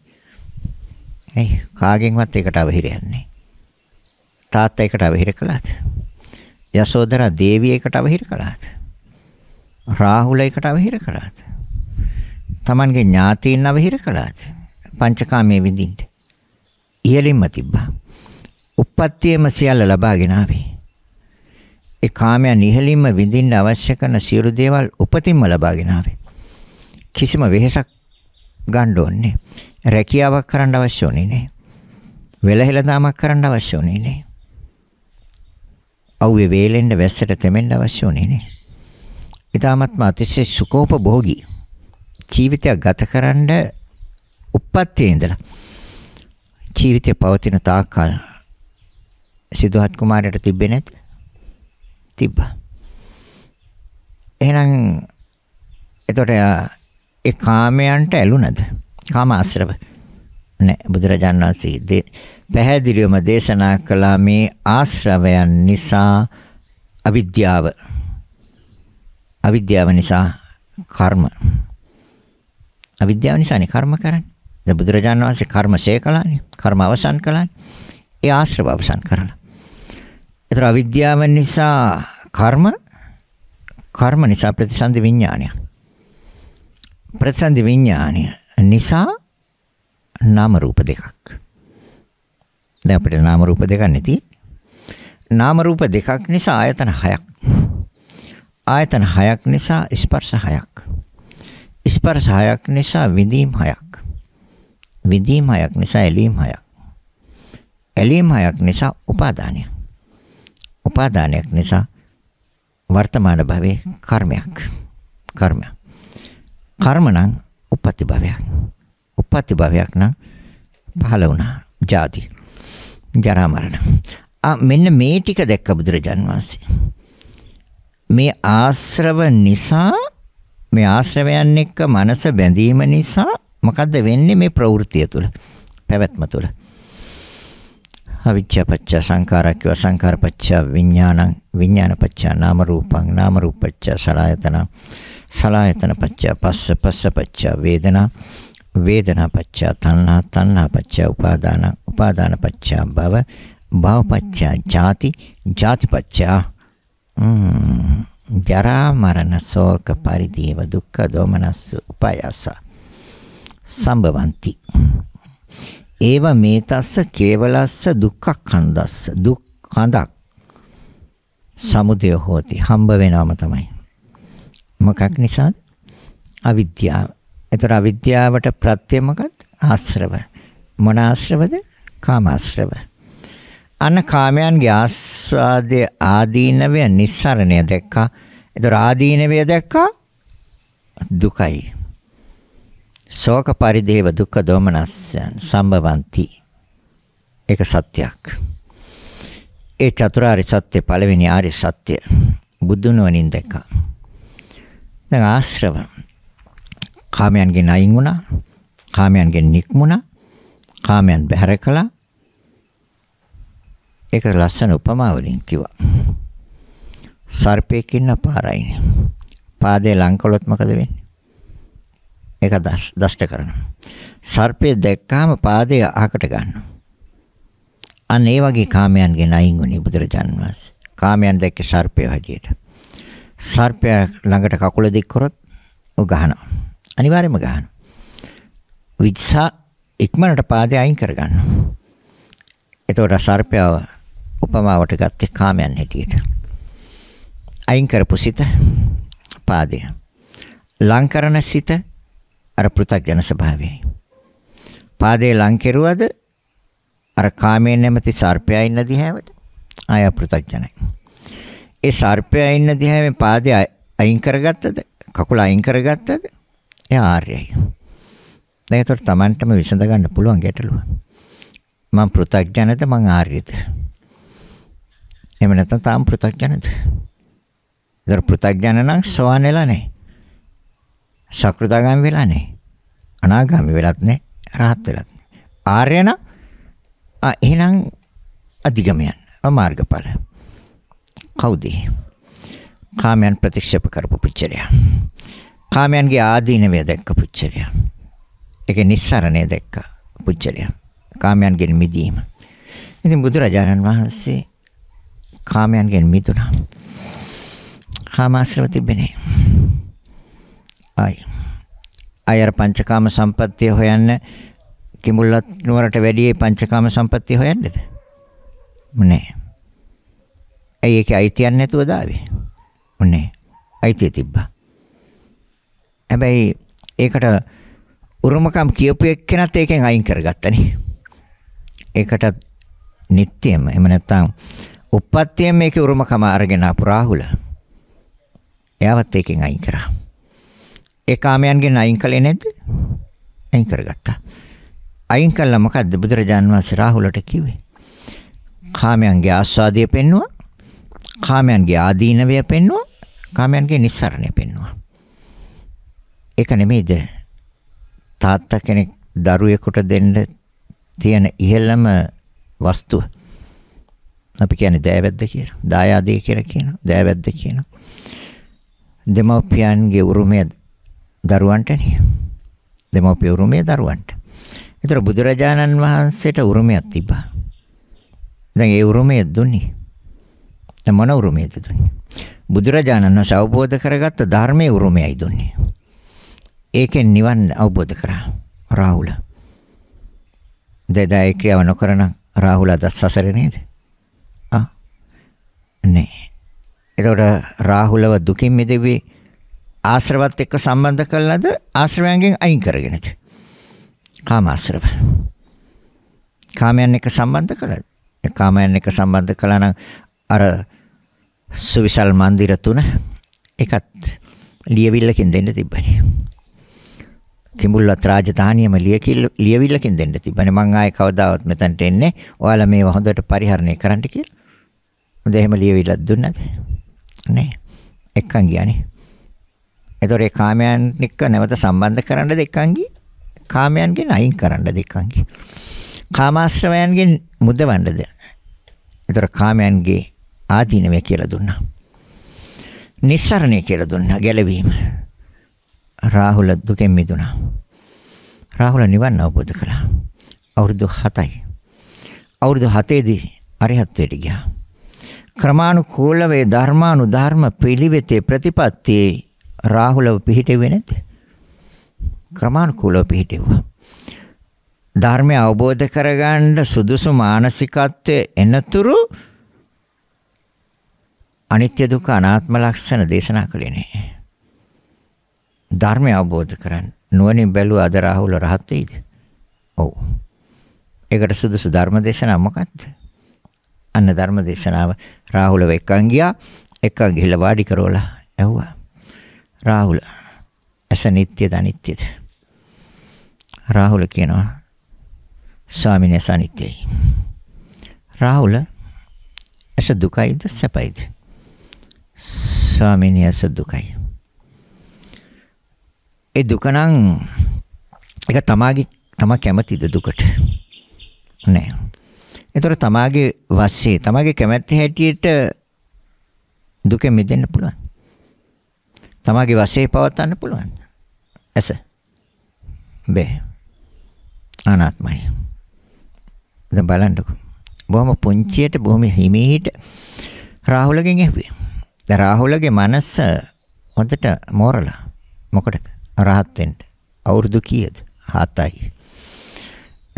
ඒ කාගෙන්වත් ඒකට අවහිරයක් නැහැ. තාත්තා ඒකට අවහිර කළාද? යසෝදරා දේවිය ඒකට අවහිර කළාද? රාහුල ඒකට අවහිර කළාද? Tamanගේ ඥාතීන් අවහිර කළාද? පංචකාමයේ විඳින්න. ඉහළින්ම තිබ්බා. උප්පත්තියම සියල්ල ලබාගෙන ආවේ. ඒ කාමයන් ඉහළින්ම විඳින්න අවශ්‍ය කරන සියලු දේවල් උපතින්ම ලබාගෙන ආවේ. කිසිම වෙහෙසක් ගන්න ඕනේ. රැකියාවක් කරන්න අවශ්‍ය ඕනේ නෑ. වෙලහෙලදාමක් කරන්න අවශ්‍ය ඕනේ නෑ. අවුවේ වේලෙන්න වැස්සට තෙමෙන්න අවශ්‍ය ඕනේ නෑ. ඊටාත්ම අතිශය සුකෝපභෝගී ජීවිතයක් ගත කරන්න උප්පත්තියේ ඉඳලා ජීවිතේ පවතින තාක්කල් සිද්ධාර්ථ කුමාරයට තිබ්බේ නැත් තිබ්බා එහෙනම් එතකොට ඒ කාමයන්ට ඇලුනද කාම ආශ්‍රව නෑ බුදුරජාණන් වහන්සේ පැහැදිලිවම දේශනා කළා මේ ආශ්‍රවයන් නිසා අවිද්‍යාව අවිද්‍යාව නිසා කර්ම අවිද්‍යාව නිසානේ කර්ම කරන්නේ. දැන් බුදුරජාණන් වහන්සේ කර්ම ශේ කළානේ. කර්ම අවසන් කළානේ. ඒ ආශ්‍රව අවසන් කරලා. ඒතර අවිද්‍යාව නිසා කර්ම කර්ම නිසා ප්‍රතිසන්දි විඥානය. ප්‍රතිසන්දි විඥානය නිසා නාම රූප දෙකක්. දැන් අපිට නාම රූප දෙකක් නැති. නාම රූප දෙකක් නිසා ආයතන හයක්. ආයතන හයක් නිසා ස්පර්ශ හයක්. ස්පර්ශ හයක් නිසා විඳීම් හයක්. විඳීම් හයක් නිසා ඇලීම් හයක්. ඇලීම් හයක් නිසා උපාදානය. උපාදානයක් නිසා වර්තමාන භවයේ කර්මයක්. කර්මය. කර්ම නම් උපපති භවයක්. උපපති භවයක් නම් පහළ වුණා. ජාති. ජරා මරණ. ආ මෙන්න මේ ටික දැක්ක බුදුරජාන් වහන්සේ. මේ ආශ්‍රව නිසා මේ ආශ්‍රවයන් එක්ක මනස බැඳීම නිසා මොකද්ද වෙන්නේ මේ ප්‍රවෘත්තිය තුළ පැවැත්ම තුළ අවිච්ඡපච්ච සංකාරක්ව සංකාරපච්ච විඥානං විඥානපච්ච නාම රූපං නාම රූපච්ච සලආයතන සලආයතනපච්ච පස්ස පස්සපච්ච වේදනා වේදනාපච්ච තණ්හා තණ්හාපච්ච උපාදාන උපාදානපච්ච භව භවපච්ච ජාති ජාතිපච්ච ම්ම් ජරා මරණ ශෝක පරිදේව දුක්ඛ දෝමනස් උපයස සම්බවಂತಿ ඒව මේ තස්ස කේවලස්ස දුක්ඛ කන්දස්ස දුක් කඳක් සමුදය හෝති හම්බ වෙනවම තමයි මොකක් නිසාද අවිද්‍යාව එතකොට අවිද්‍යාවට ප්‍රත්‍ය මොකක්ද ආශ්‍රව මොන ආශ්‍රවද කාමාශ්‍රව අන්න කාමයන්ගේ ආස්වාදයේ ආදීනවය නිස්සරණය දැක්කා. ඒතර ආදීනවය දැක්කා දුකයි. ශෝක පරිදේව දුක්ඛ දෝමනස්සයන් සම්බවಂತಿ. ඒක සත්‍යයක්. ඒ චතුරාර්ය සත්‍ය පළවෙනි ආර්ය සත්‍ය බුදුන් වහන්සේ දැක්කා. දැන් ආශ්‍රව කාමයන්ගෙන් අයින් වුණා. කාමයන්ගෙන් නික්මුණා. කාමයන් බැහැර කළා. ඒක ලස්සන උපමාවලින් කිව්වා. සර්පෙක් ඉන්න පාරයිනේ. පාදේ ලං කළොත් මොකද වෙන්නේ? ඒක දෂ්ට කරනවා. සර්පය දැක්කාම පාදය අහකට ගන්නවා. අන්න ඒ වගේ කාමයන්ගෙන් අයින් වුණේ බුදුරජාණන් වහන්සේ. කාමයන් දැක්ක සර්පය හැටියට. සර්පය ළඟට කකුල දික් කරොත් ਉਹ ගහනවා. අනිවාර්යයෙන්ම ගහනවා. විත්සා ඉක්මනට පාදය අයින් කරගන්නවා. එතකොට සර්පයව උපමාවට ගත්තේ කාමයන් හැටියට. අයින් කරපු සිත පාදය. ලංකරන සිත අර පෘථග්ජන ස්වභාවයයි. පාදේ ලං කෙරුවද අර කාමයෙන් නැමැති සර්පයා ඉන්න දිහාවට ආය පෘථග්ජනයි. ඒ සර්පයා ඉන්න දිහාවෙන් පාදේ අයින් කරගත්තද? කකුල අයින් කරගත්තද? එයා ආර්යයි. දැන් ඒතර Tamanටම විසඳ ගන්න පුළුවන් ගැටලුව. මම පෘථග්ජනද මං ආර්යද? එහෙම නැත්නම් තාම පෘථග්ජනද? ඒතර පෘථග්ජන නම් සෝවාන් වෙලා නැහැ. සක්‍රීයගාමි වෙලා නැහැ. අනාගාමි වෙලත් නැහැ. රහත් වෙලත් නැහැ. ආර්ය නම් ආ එහෙනම් අධිගමයන් මාර්ගඵල. කවුද? කාමයන් ප්‍රතික්ෂේප කරපු පුච්චරයා. කාමයන්ගේ ආදීනවය දැක්ක පුච්චරයා. ඒකේ නිස්සරණය දැක්ක පුච්චරයා. කාමයන්ගෙන් මිදීම. ඉතින් බුදුරජාණන් වහන්සේ කාමයන්ගෙන් මිදුණා. කාමාශ්‍රව තිබෙන්නේ. ආයි. අයර පංචකාම සම්පත්තිය හොයන්න කිඹුල්ලත් නුවරට වැඩි පංචකාම සම්පත්තිය හොයන්නේද? නෑ. ඇයි ඒකයි අයිතියක් නැතුව දාවේ? නෑ. අයිතිය තිබ්බා. හැබැයි ඒකට උරුමකම් කියපු එක්කෙනත් ඒකෙන් අයින් කරගත්තනේ. ඒකටත් නිත්‍යම එහෙම නැත්නම් උප්පත්තියෙන් මේකේ උරුමකම අරගෙන ආපු රාහුල. එයාවත් ඒකෙන් අයින් කරා. ඒ කාමයන්ගෙන් අයින් කළේ නැද්ද? අයින් කරගත්තා. අයින් කළා මොකද්ද බුදුරජාන් වහන්සේ රාහුලට කිව්වේ? කාමයන්ගේ ආස්වාදය පෙන්නවා. කාමයන්ගේ ආදීනවය පෙන්නවා. කාමයන්ගේ නිස්සරණය පෙන්නවා. ඒක නෙමෙයිද? තාත්තා කෙනෙක් දරුවෙකුට දෙන්න තියෙන ඉහළම වස්තුව අපි කියන්නේ දෑවැද්ද කියලා. දායාදේ කියලා කියනවා. දෑවැද්ද කියනවා. දෙමව්පියන්ගේ උරුමය දරුවන්ටනේ. දෙමව්පිය උරුමය දරුවන්ට. ඒතර බුදුරජාණන් වහන්සේට උරුමයක් තිබ්බා. දැන් ඒ උරුමය දුන්නේ. දැන් මොන උරුමයද දුන්නේ? බුදුරජාණන් වහන්සේ අවබෝධ කරගත්ත ධර්මයේ උරුමයයි දුන්නේ. ඒකෙන් නිවන් අවබෝධ කරා රාහුල. දෙදායි ක්‍රියාව නොකරන රාහුල අද සසරේ නේද? නැහැ. එතකොට රාහුලව දුකින් මිදෙවි ආශ්‍රවත් එක්ක සම්බන්ධ කළාද ආශ්‍රවයන්ගෙන් අයින් කරගෙනද? කාම ආශ්‍රව. කාමයන් එක්ක සම්බන්ධ කළාද? කාමයන් එක්ක සම්බන්ධ කළා නම් අර සුවිසල් මන්දිර තුන එකත් ලියවිල්ලකින් දෙන්න තිබ්බනේ. කිඹුල්වත් රාජධානියම ලියවිල්ලකින් දෙන්න තිබ්බනේ. මං ආයේ කවදාවත් මෙතනට එන්නේ. ඔයාලා මේව හොඳට පරිහරණය කරන්න කියලා. මොකද එහෙම ලියවිලක් දුන්නද? නෑ. එක්කන් ගියානේ. ඒතොර ඒ කාමයන් එක්ක නැවත සම්බන්ධ කරන්නද එක්කන් ගියේ? කාමයන්ගෙන් අයින් කරන්නද එක්කන් ගියේ? කාමාශ්‍රමයන්ගෙන් මුදවන්නද? ඒතොර කාමයන්ගේ ආදීනමය කියලා දුන්නා. නිස්සරණය කියලා දුන්නා ගැලවීම. රාහුල දුකෙන් මිදුණා. රාහුල නිවන් අවබෝධ කළා. අවුරුදු 7යි. අවුරුදු 7 දී අරිහත්ත්වයට ගියා. ක්‍රමානුකූලව ඒ ධර්මානුධර්ම පිළිවෙතේ ප්‍රතිපත්තියේ රාහුලව පිහිටෙව්වේ නැද්ද? ක්‍රමානුකූලව පිහිටෙව්වා. ධර්මය අවබෝධ කරගන්න සුදුසු මානසිකත්වයේ එනතුරු අනිත්‍ය දුක්ඛ අනාත්ම ලක්ෂණ දේශනා කළේ නැහැ. ධර්මය අවබෝධ කරගන්න නුවණින් බැලුව අද රාහුල රහත් වෙයිද? ඔව්. ඒකට සුදුසු ධර්ම දේශනා මොකක්ද? අන්න ධර්ම දේශනාව රාහුලව එක්කන් ගියා. එක්කන් ගිහිල්ලා වාඩි කරවලා ඇහුවා. රාහුල ඇස නිට්ටයද අනිත්‍යද? රාහුල කියනවා ස්වාමීන් වහන්සේ අනිත්‍යයි. රාහුල ඇස දුකයිද සැපයිද? ස්වාමීන් වහන්සේ දුකයි. ඒ දුක නම් ඒක තමාගේ තමා කැමතිද දුකට? නෑ. ඒතර තමාගේ වස්සේ තමාගේ කැමැත්ත හැටියට දුකෙන් මිදෙන්න පුළුවන්. තමාගේ වශයෙන් පවත්වන්න පුළුවන්. ඇස. බෑ. අනාත්මයි. දැන් බලන්නකො. බොහොම පුංචියට බොහොම හිමීට රාහුලගෙන් ඇහුවේ. දැන් රාහුලගේ මනස හොඳට මෝරලා. මොකටද? රහත් වෙන්න. අවුරුදු කීයද? 7යි.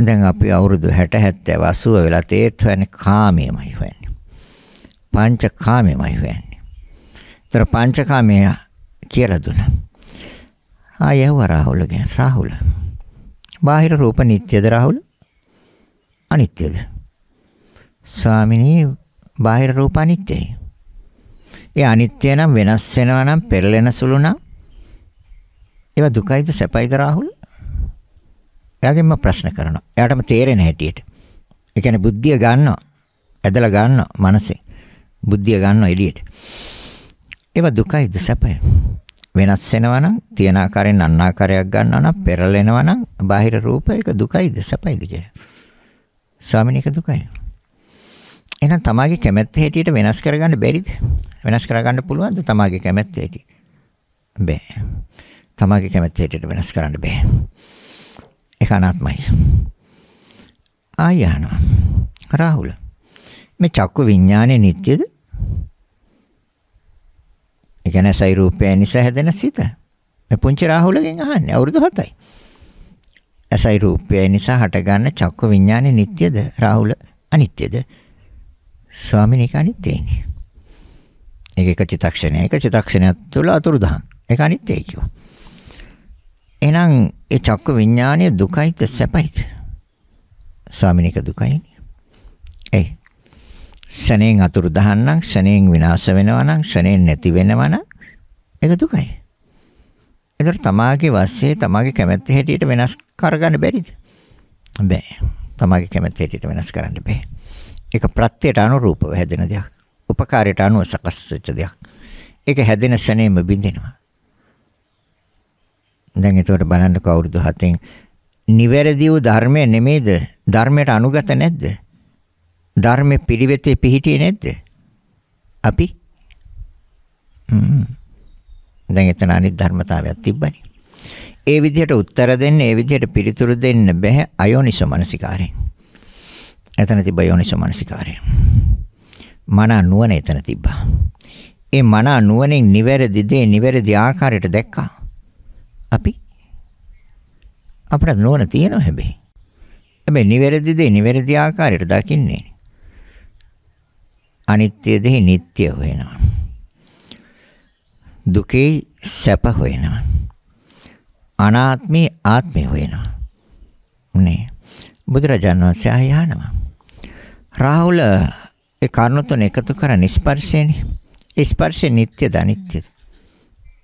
දැන් අපි අවුරුදු 60 70 80 වෙලා තේත් හොයන්නේ කාමයමයි හොයන්නේ. පංචකාමයමයි හොයන්නේ. ඒතර පංචකාමය කියලා දුන්නා. ආයව රාහුල ගැන රාහුල. බාහිර රූප නිට්ටයද රාහුල? අනිත්‍යද? ස්වාමිනී බාහිර රූප අනිත්‍යයි. ඒ අනිත්‍ය නම් වෙනස් වෙනවා නම් පෙරලෙන සුළු නම් ඒවා දුකයිද සැපයිද රාහුල? එයාගෙන්ම ප්‍රශ්න කරනවා. එයාටම තේරෙන හැටියට. ඒ කියන්නේ බුද්ධිය ගන්නවා. ඇදලා ගන්නවා මනසේ. බුද්ධිය ගන්නවා එළියට. ඒවා දුකයිද සැපයි. වෙනස් වෙනවා නම් තියන ආකාරයෙන් අන්න ආකාරයක් ගන්නවා නම් පෙරලෙනවා නම් බාහිර රූප ඒක දුකයිද සැපයිද කියලා. ස්වාමිනේක දුකයි. එහෙනම් තමාගේ කැමැත්ත හැටියට වෙනස් කරගන්න බැරිද? වෙනස් කරගන්න පුළුවන්ද තමාගේ කැමැත්ත හැටියට? බෑ. තමාගේ කැමැත්ත හැටියට වෙනස් කරන්න බෑ. ඒක අනාත්මයි. ආය යනවා. රාහුල. මේ චක්කු විඥානේ නිට්ටයද? ඒ කියන්නේ සයි රූපය නිසා හැදෙන සිත. මේ පුංචි රාහුලගෙන් අහන්නේ අවුරුදු 7යි. ඇසයි රූපය නිසා හටගන්න චක්කු විඥානේ නිට්ටයද? රාහුල අනිත්‍යද? ස්වාමීන් ඒක අනිත්‍යයිනේ. ඒක එක චිතක්ෂණයක චිතක්ෂණයක් තුළ අතුරුදහන්. ඒක අනිත්‍යයි කියෝ. එහෙනම් ඒ චක්ක විඥානය දුකයිද සැපයිද? ස්වාමිනේක දුකයි. ඒ ශනේන් අතුරු දහන්නම් ශනේන් විනාශ වෙනවා නම් ශනේන් නැති වෙනවා නම් ඒක දුකයි. ඒතර තමාගේ වශයේ තමාගේ කැමැත්ත හැටියට වෙනස් කරගන්න බැරිද? බෑ. තමාගේ කැමැත්ත හැටියට වෙනස් කරන්න බෑ. ඒක ප්‍රත්‍යයට අනුරූපව හැදෙන දෙයක්. උපකාරයට අනුව සකස් වෙච්ච දෙයක්. ඒක හැදෙන ශනේම බින්දෙනවා. දැන් ඒතකොට බලන්නකෝ අවුරුදු 7න් නිවැරදි වූ ධර්මය නෙමෙයිද? ධර්මයට අනුගත නැද්ද? ධර්මයේ පිළිවෙතේ පිහිටියේ නැද්ද? අපි දැන් එතන අනිත් ධර්මතාවයක් තිබ්බනේ. ඒ විදිහට උත්තර දෙන්න, ඒ විදිහට පිළිතුරු දෙන්න බෑ අයෝනිසෝ මනසිකාරයෙන්. එතන තිබ්බ අයෝනිසෝ මනසිකාරය. මන නුවණ එතන තිබ්බා. ඒ මන නුවණෙන් නිවැරදි දේ නිවැරදි ආකාරයට දැක්කා. අපි අපිට නෝන තියෙනවා හැබැයි. හැබැයි නිවැරදි දේ නිවැරදි ආකාරයට දකින්නේ. අනිත්‍ය දේ නිට්ටය වෙනවා. දුකේ සැප වෙනවා. අනාත්මේ ආත්මේ වෙනවා. නේ. බුදුරජාණන් වහන්සේ ආයහනවා. රාහුල ඒ කරුණු තුන එකතු කරන ස්පර්ශයනේ. ස්පර්ශය නිට්ටයද අනිත්‍යද?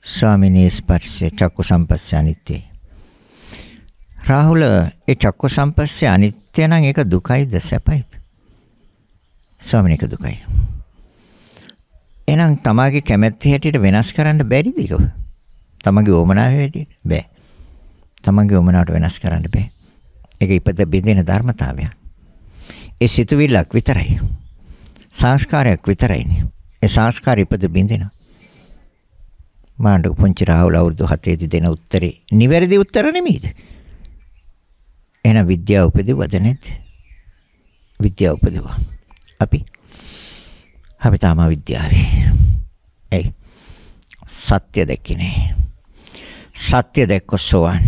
ස්වාමිනේ ස්පර්ශය චක්කු සම්පස්සය අනිත්‍යයි. රාහුල ඒ චක්කු සම්පස්සය අනිත්‍ය නම් ඒක දුකයිද සැපයිද? ස්වාමිනේ ඒක දුකයි. එහෙනම් තමාගේ කැමැත්ත හැටියට වෙනස් කරන්න බැරිද ඒක? තමාගේ ඕමනාව හැටියට බෑ. තමාගේ ඕමනාවට වෙනස් කරන්න බෑ. ඒක ඉපද බින්දින ධර්මතාවයක්. ඒ සිතුවිල්ලක් විතරයි. සංස්කාරයක් විතරයිනේ. ඒ සංස්කාරය ඉපද බින්දිනවා. මාණ්ඩුක පුංචි රාහුල අවුරුදු 7 දී දෙන උත්තරේ නිවැරදි උත්තර නෙමෙයිද? එහෙනම් විද්‍යාව උපදෙවද නැද්ද? විද්‍යාව උපදෙවුවා. අපි අපි තාම විද්‍යාවේ. ඒ සත්‍ය දැක්කේ නෑ. සත්‍ය දැක්කොත් සෝවන්.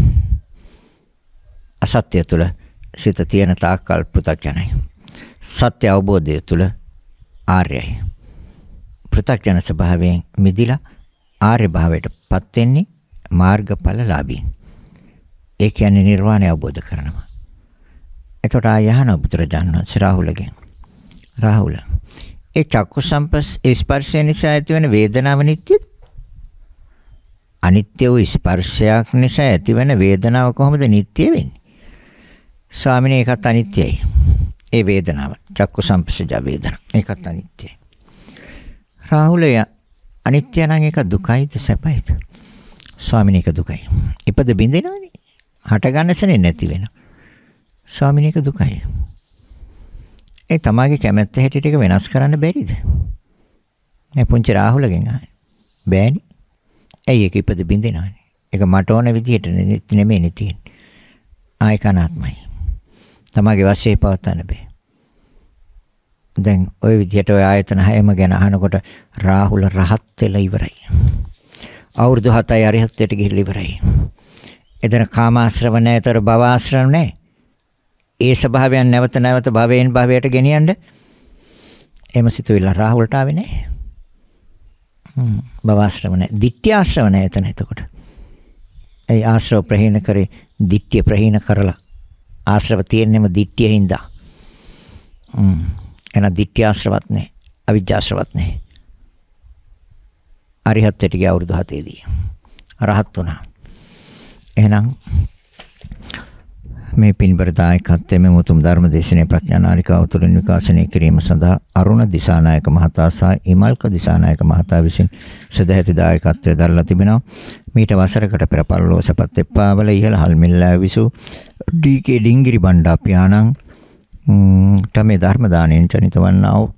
අසත්‍ය තුල සිත තියෙන තාක්කල් පෘථග්ජනයි. සත්‍ය අවබෝධය තුල ආර්යයි. පෘථග්ජන ස්වභාවයෙන් මිදිලා ආර්ය භාවයට පත් වෙන්නේ මාර්ගඵලලාභීන්. ඒ කියන්නේ නිර්වාණය අවබෝධ කරනවා. එතකොට ආයහන බුදුරජාණන් වහන්සේ රාහුලගෙන්. රාහුල. ඒ චක්කු සම්පස් ස්පර්ශය නිසා ඇතිවන වේදනාව නිට්ටියද? අනිත්‍ය වූ ස්පර්ශයක් නිසා ඇතිවන වේදනාව කොහොමද නිට්ටිය වෙන්නේ? ස්වාමිනේ ඒකත් අනිත්‍යයි. ඒ වේදනාව චක්කු සම්පස්සජ වේදනා. ඒකත් අනිත්‍යයි. රාහුලයා අනිත්‍ය නම් ඒක දුකයිද සැපයිද? ස්වාමීන් ඒක දුකයි. ඉපද බින්දිනවනේ. හට ගන්න සෙනෙ නැති වෙනවා. ස්වාමීන් ඒක දුකයි. ඒ තමාගේ කැමැත්ත හැටියට ඒක වෙනස් කරන්න බැරිද? මේ පුංචි රාහුලගෙන් අහන්නේ. බෑනේ. ඇයි ඒක ඉපද බින්දිනවනේ. ඒක මට ඕන විදිහට නෙමෙයි තියෙන්නේ. ආයක අනාත්මයි. තමාගේ වශයෙන් පවත්වන්න බෑ. දැන් ওই විදිහට ওই ආයතන හැම ගැන අහනකොට රාහුල රහත් වෙලා ඉවරයි. අවුරුදු 7යි අරිහත්ත්වයට ගිහිල්ලා ඉවරයි. එදෙන කාමාශ්‍රව නැතර භවආශ්‍රව නැහැ. ඒ ස්වභාවයන් නැවත නැවත භවයෙන් භවයට ගෙනියන්න එහෙම සිතුවිල්ල රාහුලට ආවේ නැහැ. හ්ම් භවආශ්‍රව නැහැ. ditthya ආශ්‍රව නැහැ එතන එතකොට. ඒ ආශ්‍රව ප්‍රහීන කරේ ditthya ප්‍රහීන කරලා ආශ්‍රව තියෙන්නම ditthya හින්දා. හ්ම් එහෙනම් දික්ඛාශ්‍රවත් නැහැ. අවිජ්ජාශ්‍රවත් නැහැ. අරිහත්ත්වයට ගිය අවුරුදු 7ේදී. රහත් වුණා. එහෙනම් මේ පින්බර දායකත්වයෙන් මේ මුතුම් ධර්ම දේශනේ ප්‍රඥානාලිකාව තුළින් විකාශනය කිරීම සඳහා අරුණ දිසානායක මහතා සහ ඉමල්ක දිසානායක මහතා විසින් සදැහැති දායකත්වය දරලා තිබෙනවා. මීට වසරකට පෙර පරලෝසපත් එප්පාවල ඉහළ හල්මිල්ලා විසූ ඩී.කේ. ඩිංගිරි බණ්ඩාපියාණන් මේ ධර්ම දාණයෙන් ජනිත වන්නා වූ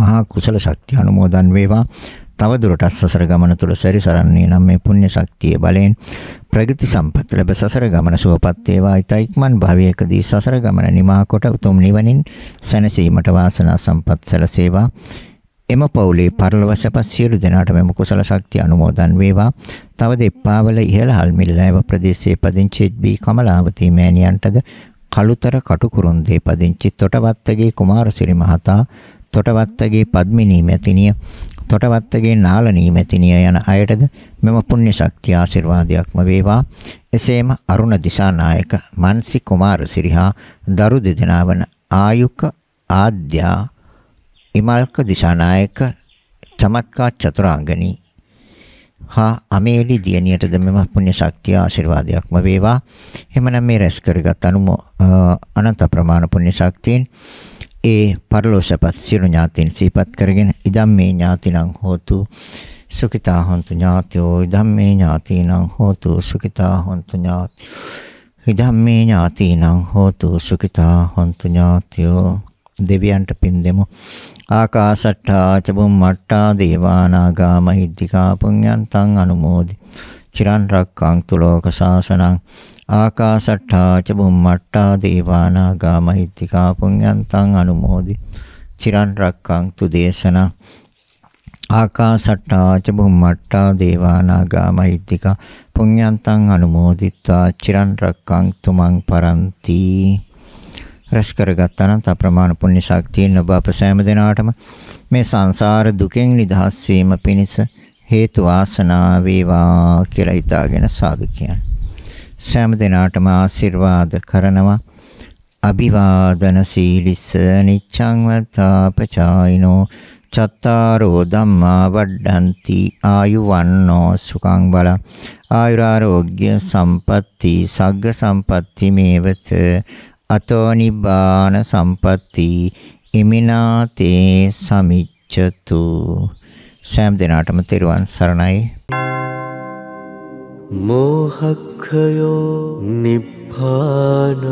මහා කුසල ශක්තිය අනුමෝදන් වේවා. තවදුරටත් සසර ගමන තුල සැරිසරන්නේ නම් මේ පුණ්‍ය ශක්තිය බලයෙන් ප්‍රගති සම්පත් ලැබ සසර ගමන සුවපත් වේවා. ඊතයික්මන් භවයකදී සසර ගමන නිමා කොට උතුම් නිවනින් සැනසීමට වාසනා සම්පත් සැලසේවා. එම පවුලේ පරලොව සැපත් සියලු දෙනාට මෙම කුසල ශක්තිය අනුමෝදන් වේවා. තවද එප්පාවල ඉහළ හල්මිල්ලෑව ප්‍රදේශයේ පදිංචි බී කමලාවතී මෑණියන්ටද කළුතර කටුකුරුන්දේ පදිංචි තොටවත්තගේ කුමාරසිරි මහතා තොටවත්තගේ පද්මිනී මැතිණිය තොටවත්තගේ නාලනී මැතිණිය යන අයටද මෙම පුණ්‍ය ශක්තිය ආශිර්වාදයක්ම වේවා එසේම අරුණ දිසානායක මන්සි කුමාරසිරි හා දරු දෙදෙනා වන ආයුක ආද්‍යා ඉමල්ක දිසානායක චමත්කා චතුරාංගනී හා අමේලි දියණියටද මෙම පුණ්‍ය ශක්තිය ආශිර්වාදයක්ම වේවා. එhmenan මේ රැස් කරගත් අනුමෝ අනන්ත ප්‍රමාණ පුණ්‍ය ශක්තියෙන් ඒ පරලෝසපත් සියලු ඥාතීන් සිහිපත් කරගෙන ඉදම් මේ ඥාතිනම් හෝතු සුඛිතා හොන්තු ඥාතයෝ ඉදම් මේ ඥාතිනම් හෝතු සුඛිතා හොන්තු ඥාතයෝ ඉදම්මේ ඥාතිනං හෝතු සුඛිතා හොන්තු ඥාතියෝ දෙවියන්ට පින් දෙමු ආකාශට්ටා චබුම්මට්ටා දේවානාගා මහිද්దికා පුඤ්ඤන්තං අනුමෝදි චිරන් රක්ඛන්තු ලෝක සාසනං ආකාශට්ටා චබුම්මට්ටා දේවානාගා මහිද්దికා පුඤ්ඤන්තං අනුමෝදි චිරන් රක්ඛන්තු දේශනං ආකාශට්ටා චබුම්මට්ටා දේවානාගා මහිද්దికා පුඤ්ඤන්තං අනුමෝදිත්වා චිරන් රක්ඛන්තු මං පරන්ති රැස් කරගත්තා නම් අප්‍රමාණ පුණ්‍ය ශක්තියෙන් ඔබ අප සෑම දිනාටම මේ සංසාර දුකෙන් නිදහස් වීම පිණිස හේතු වාසනා වේවා කියලා හිතාගෙන සාදු කියන. සෑම දිනාටම ආශිර්වාද කරනවා. අභිවාදන සීලිස නිච්ඡං වත්තාපචායිනෝ චත්තාරෝ ධම්මා වඩ්ඩಂತಿ ආයු වන්නෝ සුඛං බල ආයුරාෝග්‍ය සම්පatti සග්ග සම්පatti මේවත අතෝ නිබ්බාන සම්පatti ඉමිනාතේ සමිච්ඡතු සෑම දිනාටම තෙරුවන් සරණයි මෝහක්ඛයෝ නිබ්බානං